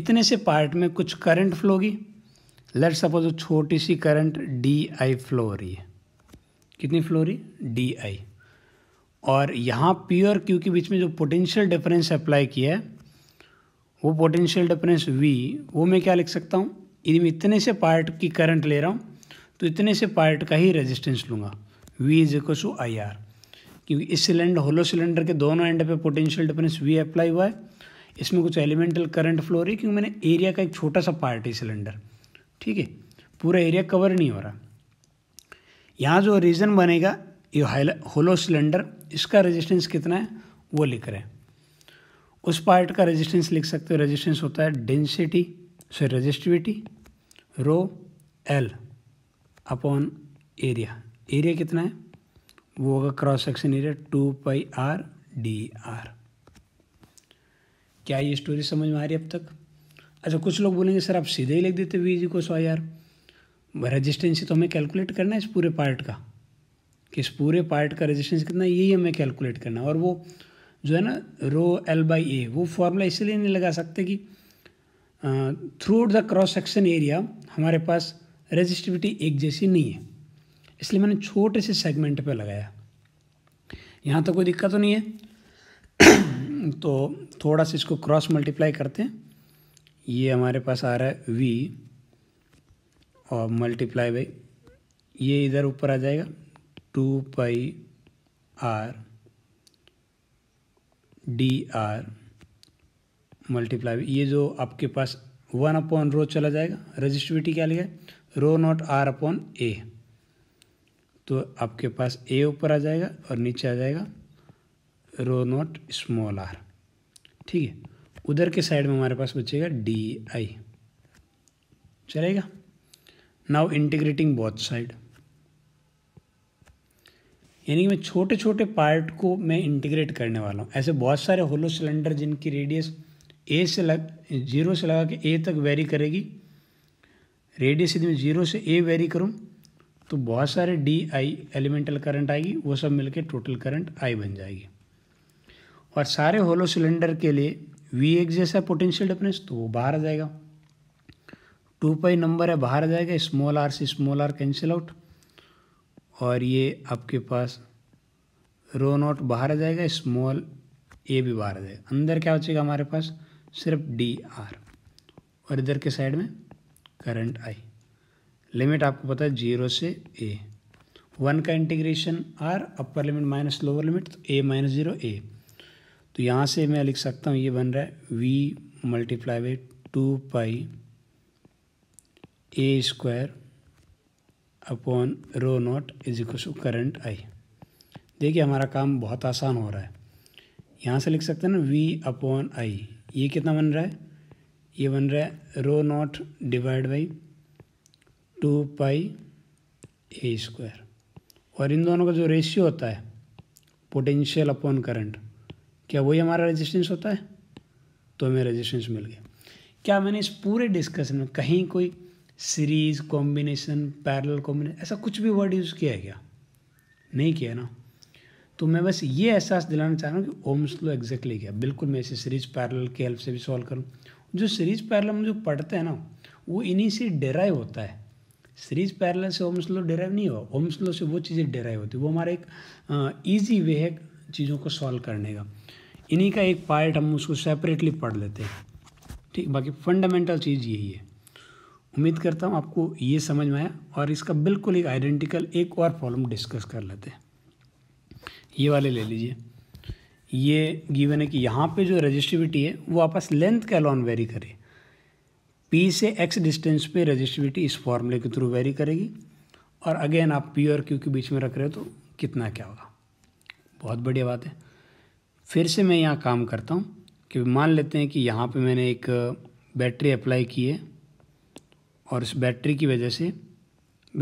इतने से पार्ट में कुछ करंट फ्लो होगी लेट सपोज छोटी सी करंट डी आई फ्लो हो रही है कितनी फ्लो हो रही है डी आई और यहाँ पी और क्यू के बीच में जो पोटेंशियल डिफरेंस अप्लाई किया है वो पोटेंशियल डिफरेंस वी वो मैं क्या लिख सकता हूँ यदि मैं इतने से पार्ट की करंट ले रहा हूँ तो इतने से पार्ट का ही रेजिस्टेंस लूँगा V is equal to I R क्योंकि इस सिलेंडर होलो सिलेंडर के दोनों एंड पे पोटेंशियल डिफरेंस वी अप्लाई हुआ है इसमें कुछ एलिमेंटल करंट फ्लो रही है क्योंकि मैंने एरिया का एक छोटा सा पार्ट है सिलेंडर ठीक है पूरा एरिया कवर नहीं हो रहा यहाँ जो रीजन बनेगा ये होलो सिलेंडर इसका रेजिस्टेंस कितना है वो लिख रहे हैं उस पार्ट का रेजिस्टेंस लिख सकते हो रेजिस्टेंस होता है density sorry resistivity rho L upon area area कितना है वो होगा cross section area two pi R D R क्या ये स्टोरी समझ में आ रही है अब तक अच्छा कुछ लोग बोलेंगे सर आप सीधे ही लिख देते वी जी को सौ यार रजिस्टेंस तो हमें कैलकुलेट करना है इस पूरे पार्ट का कि इस पूरे पार्ट का रजिस्टेंस कितना है यही हमें कैलकुलेट करना है और वो जो है ना रो एल बाई ए वो फॉर्मूला इसलिए नहीं लगा सकते कि throughout the cross section area हमारे पास रजिस्टिविटी एक जैसी नहीं है इसलिए मैंने छोटे से सेगमेंट पे लगाया यहाँ तक तो कोई दिक्कत तो नहीं है तो थोड़ा सा इसको क्रॉस मल्टीप्लाई करते हैं ये हमारे पास आ रहा है वी और मल्टीप्लाई बाई ये इधर ऊपर आ जाएगा two pi R D R multiply ये जो आपके पास वन अपॉन रो चला जाएगा रजिस्टिविटी क्या लिया है rho naught R upon A तो आपके पास ए ऊपर आ जाएगा और नीचे आ जाएगा रो नॉट स्मॉल आर ठीक है उधर के साइड में हमारे पास बचेगा डी आई चलेगा नाउ इंटीग्रेटिंग बॉथ साइड यानी कि मैं छोटे छोटे पार्ट को मैं इंटीग्रेट करने वाला हूँ ऐसे बहुत सारे होलो सिलेंडर जिनकी रेडियस ए से लग जीरो से लगा के ए तक वेरी करेगी रेडियस यदि मैं जीरो से ए वेरी करूँ तो बहुत सारे डी आई एलिमेंटल करंट आएगी वो सब मिलके टोटल करंट आई बन जाएगी और सारे होलो सिलेंडर के लिए वी एक जैसा पोटेंशियल डिफरेंस तो वो बाहर आ जाएगा टू पाई नंबर है बाहर आ जाएगा स्मॉल आर से स्मॉल आर कैंसिल आउट और ये आपके पास रो नोट बाहर आ जाएगा स्मॉल ए भी बाहर आ जाएगा अंदर क्या हो जाएगा हमारे पास सिर्फ डी आर और इधर के साइड में करंट आई लिमिट आपको पता है जीरो से ए वन का integration R upper limit minus lower limit तो ए माइनस जीरो ए तो यहाँ से मैं लिख सकता हूँ ये बन रहा है V multiply by two pi A square upon rho naught is equal to current I देखिए हमारा काम बहुत आसान हो रहा है यहाँ से लिख सकते हैं ना वी अपॉन आई ये कितना बन रहा है ये बन रहा है rho naught divide by two pi A square और इन दोनों का जो रेशियो होता है पोटेंशियल अपॉन करंट क्या वही हमारा रेजिस्टेंस होता है तो हमें रेजिस्टेंस मिल गया क्या मैंने इस पूरे डिस्कशन में कहीं कोई सीरीज कॉम्बिनेशन पैरेलल कॉम्बिनेशन ऐसा कुछ भी वर्ड यूज़ किया है क्या नहीं किया ना तो मैं बस ये एहसास दिलाना चाह रहा हूँ कि ओम्स लो एग्जैक्टली क्या बिल्कुल मैं इसे सीरीज पैरेलल के हेल्प से भी सॉल्व करूँ जो सीरीज पैरेलल हम जो पढ़ते हैं ना वो इन्हीं से डेराइव होता है सीरीज पैरल से ओम्स लॉ डेराइव नहीं हुआ ओम्स लॉ से वो चीज़ें डेराइव होती है वो हमारा एक ईजी वे है चीज़ों को सॉल्व करने का इन्हीं का एक पार्ट हम उसको सेपरेटली पढ़ लेते हैं ठीक बाकी फंडामेंटल चीज़ यही है उम्मीद करता हूँ आपको ये समझ में आया और इसका बिल्कुल एक आइडेंटिकल एक और प्रॉब्लम डिस्कस कर लेते हैं ये वाले ले लीजिए ये गिवन है कि यहाँ पे जो रजिस्टिविटी है वो आपस लेंथ का अलॉन वेरी करे पी से एक्स डिस्टेंस पे रजिस्टिविटी इस फॉर्मूले के थ्रू वेरी करेगी और अगेन आप पी और क्यू के बीच में रख रहे हो तो कितना क्या होगा बहुत बढ़िया बात है फिर से मैं यहाँ काम करता हूँ कि मान लेते हैं कि यहाँ पे मैंने एक बैटरी अप्लाई की है और इस बैटरी की वजह से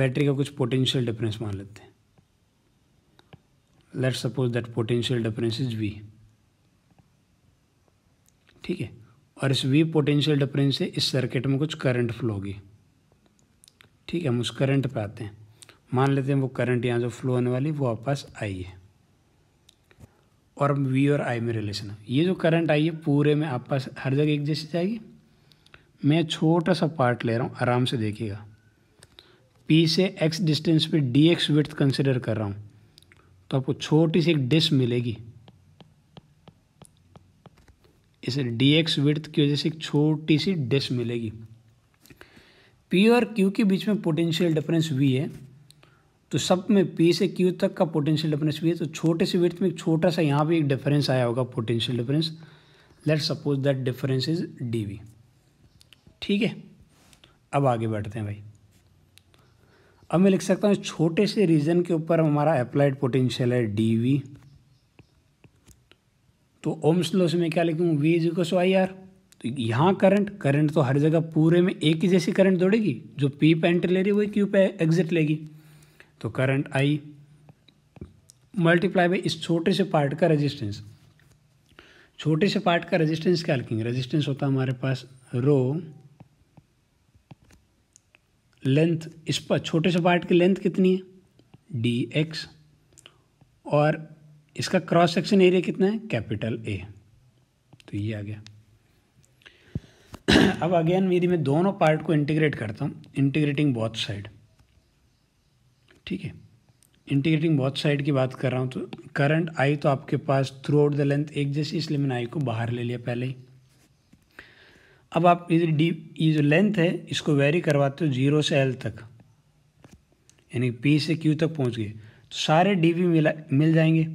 बैटरी का कुछ पोटेंशियल डिफरेंस मान लेते हैं let suppose that potential difference is V ठीक है और इस वी पोटेंशियल डिफरेंस से इस सर्किट में कुछ करंट फ्लो होगी ठीक है हम उस करंट पे आते हैं मान लेते हैं वो करंट यहाँ जो फ्लो होने वाली वो वापस आई है और वी और आई में रिलेशन है ये जो करंट आई है पूरे में आपस पास हर जगह एक जैसी जाएगी मैं छोटा सा पार्ट ले रहा हूँ आराम से देखिएगा पी से एक्स डिस्टेंस पे डी एक्स विथ कंसिडर कर रहा हूँ तो आपको छोटी सी एक डिश मिलेगी इस डी एक्स विर्थ की वजह से एक छोटी सी डिस मिलेगी पी और क्यू के बीच में पोटेंशियल डिफरेंस वी है तो सब में पी से क्यू तक का पोटेंशियल डिफरेंस भी है तो छोटे से विर्थ में एक छोटा सा यहाँ पे एक डिफरेंस आया होगा potential difference let suppose that difference is D V ठीक है अब आगे बढ़ते हैं भाई अब मैं लिख सकता हूँ छोटे से रीजन के ऊपर हमारा अप्लाइड पोटेंशियल है डी वी तो ओम्स लॉ से मैं क्या लिखूँ V is equal I R तो यहाँ करंट करंट तो हर जगह पूरे में एक ही जैसी करंट दौड़ेगी जो पी पे एंटर ले रही है वही क्यू पे एग्जिट लेगी तो करंट आई मल्टीप्लाई बाई इस छोटे से पार्ट का रेजिस्टेंस छोटे से पार्ट का रेजिस्टेंस क्या लिखेंगे रेजिस्टेंस होता है हमारे पास रो लेंथ इस पर छोटे से पार्ट की लेंथ कितनी है डी एक्स और इसका क्रॉस सेक्शन एरिया कितना है कैपिटल ए तो ये आ गया अब अगेन यदि मैं दोनों पार्ट को इंटीग्रेट करता हूँ इंटीग्रेटिंग बॉथ साइड ठीक है इंटीग्रेटिंग बॉथ साइड की बात कर रहा हूँ तो करंट आई तो आपके पास थ्रू आउट द लेंथ एक जैसी इसलिए मैंने आई को बाहर ले लिया पहले ही अब आप ये डी ये जो लेंथ है इसको वेरी करवाते हो जीरो से एल तक यानी पी से क्यू तक पहुँच गए तो सारे डी मिला मिल जाएंगे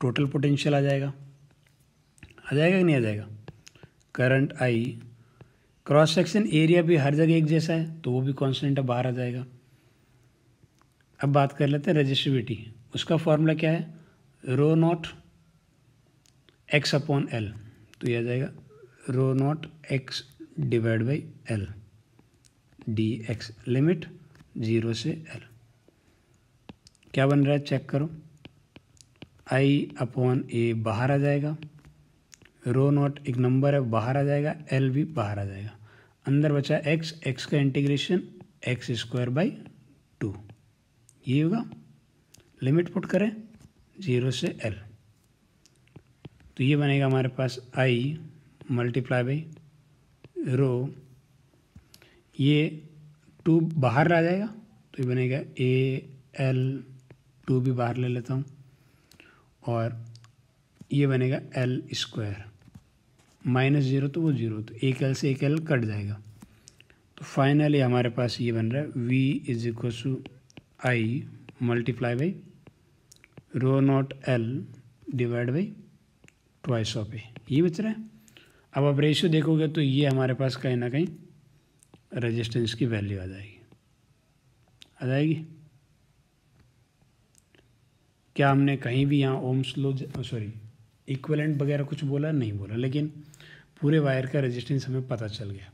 टोटल पोटेंशियल आ जाएगा आ जाएगा कि नहीं आ जाएगा current I cross section area भी हर जगह एक जैसा है तो वो भी कॉन्स्टेंट बाहर आ जाएगा अब बात कर लेते हैं रजिस्टिविटी उसका फॉर्मूला क्या है rho naught x upon L तो यह आ जाएगा rho naught x divide by L d x limit zero से एल क्या बन रहा है चेक करो आई अपॉन ए बाहर आ जाएगा रो नॉट एक नंबर है बाहर आ जाएगा एल भी बाहर आ जाएगा अंदर बचा एक्स एक्स का integration x square by two ये होगा लिमिट पुट करें जीरो से एल तो ये बनेगा हमारे पास आई मल्टीप्लाई बाई रो ये टू बाहर आ जाएगा तो ये बनेगा ए एल टू भी बाहर ले लेता हूँ और ये बनेगा एल स्क्वायर माइनस ज़ीरो तो वो ज़ीरो तो एक एल से एक एल कट जाएगा तो फाइनली हमारे पास ये बन रहा है V is equal to I multiply by rho naught L divide by twice of A ये बच रहा है अब आप रेशियो देखोगे तो ये हमारे पास कहीं ना कहीं रेजिस्टेंस की वैल्यू आ जाएगी आ जाएगी क्या हमने कहीं भी यहाँ ओम स्लो सॉरी इक्वलेंट वगैरह कुछ बोला नहीं बोला लेकिन पूरे वायर का रेजिस्टेंस हमें पता चल गया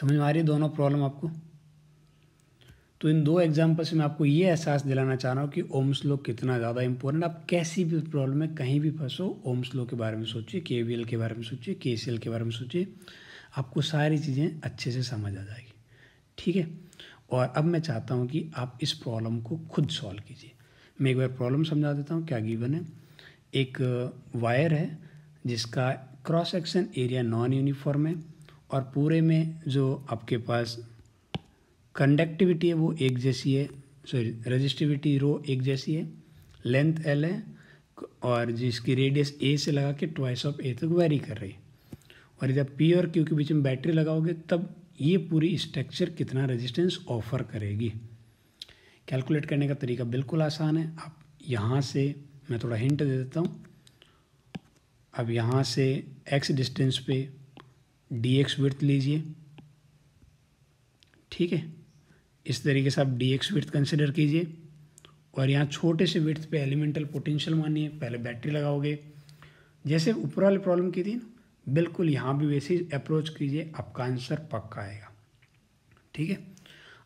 समझ में आ रही है दोनों प्रॉब्लम आपको तो इन दो एग्जाम्पल से मैं आपको ये एहसास दिलाना चाह रहा हूँ कि ओम स्लो कितना ज़्यादा इंपॉर्टेंट आप कैसी भी प्रॉब्लम में कहीं भी फंसो ओम स्लो के बारे में सोचिए के के बारे में सोचिए के के बारे में सोचिए आपको सारी चीज़ें अच्छे से समझ आ जाएगी ठीक है और अब मैं चाहता हूँ कि आप इस प्रॉब्लम को खुद सॉल्व कीजिए मैं एक बार प्रॉब्लम समझा देता हूँ क्या गिवन है एक वायर uh, है जिसका cross section area non uniform है और पूरे में जो आपके पास कंडक्टिविटी है वो एक जैसी है सॉरी रजिस्टिविटी रो एक जैसी है लेंथ एल है और जिसकी रेडियस ए से लगा के ट्वाइस ऑफ ए तक वेरी कर रही है और जब पी और क्यू के बीच में बैटरी लगाओगे तब ये पूरी स्ट्रक्चर कितना रेजिस्टेंस ऑफर करेगी कैलकुलेट करने का तरीका बिल्कुल आसान है आप यहाँ से मैं थोड़ा हिंट दे देता हूँ अब यहाँ से एक्स डिस्टेंस पे डी एक्स विर्थ लीजिए ठीक है इस तरीके से आप डी एक्स विर्थ कंसिडर कीजिए और यहाँ छोटे से विर्थ पे एलिमेंटल पोटेंशियल मानिए पहले बैटरी लगाओगे जैसे ऊपर वाली प्रॉब्लम की थी ना बिल्कुल यहाँ भी वैसे अप्रोच कीजिए आपका आंसर पक्का आएगा ठीक है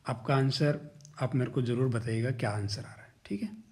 आपका आंसर आप मेरे को ज़रूर बताइएगा क्या आंसर आ रहा है ठीक है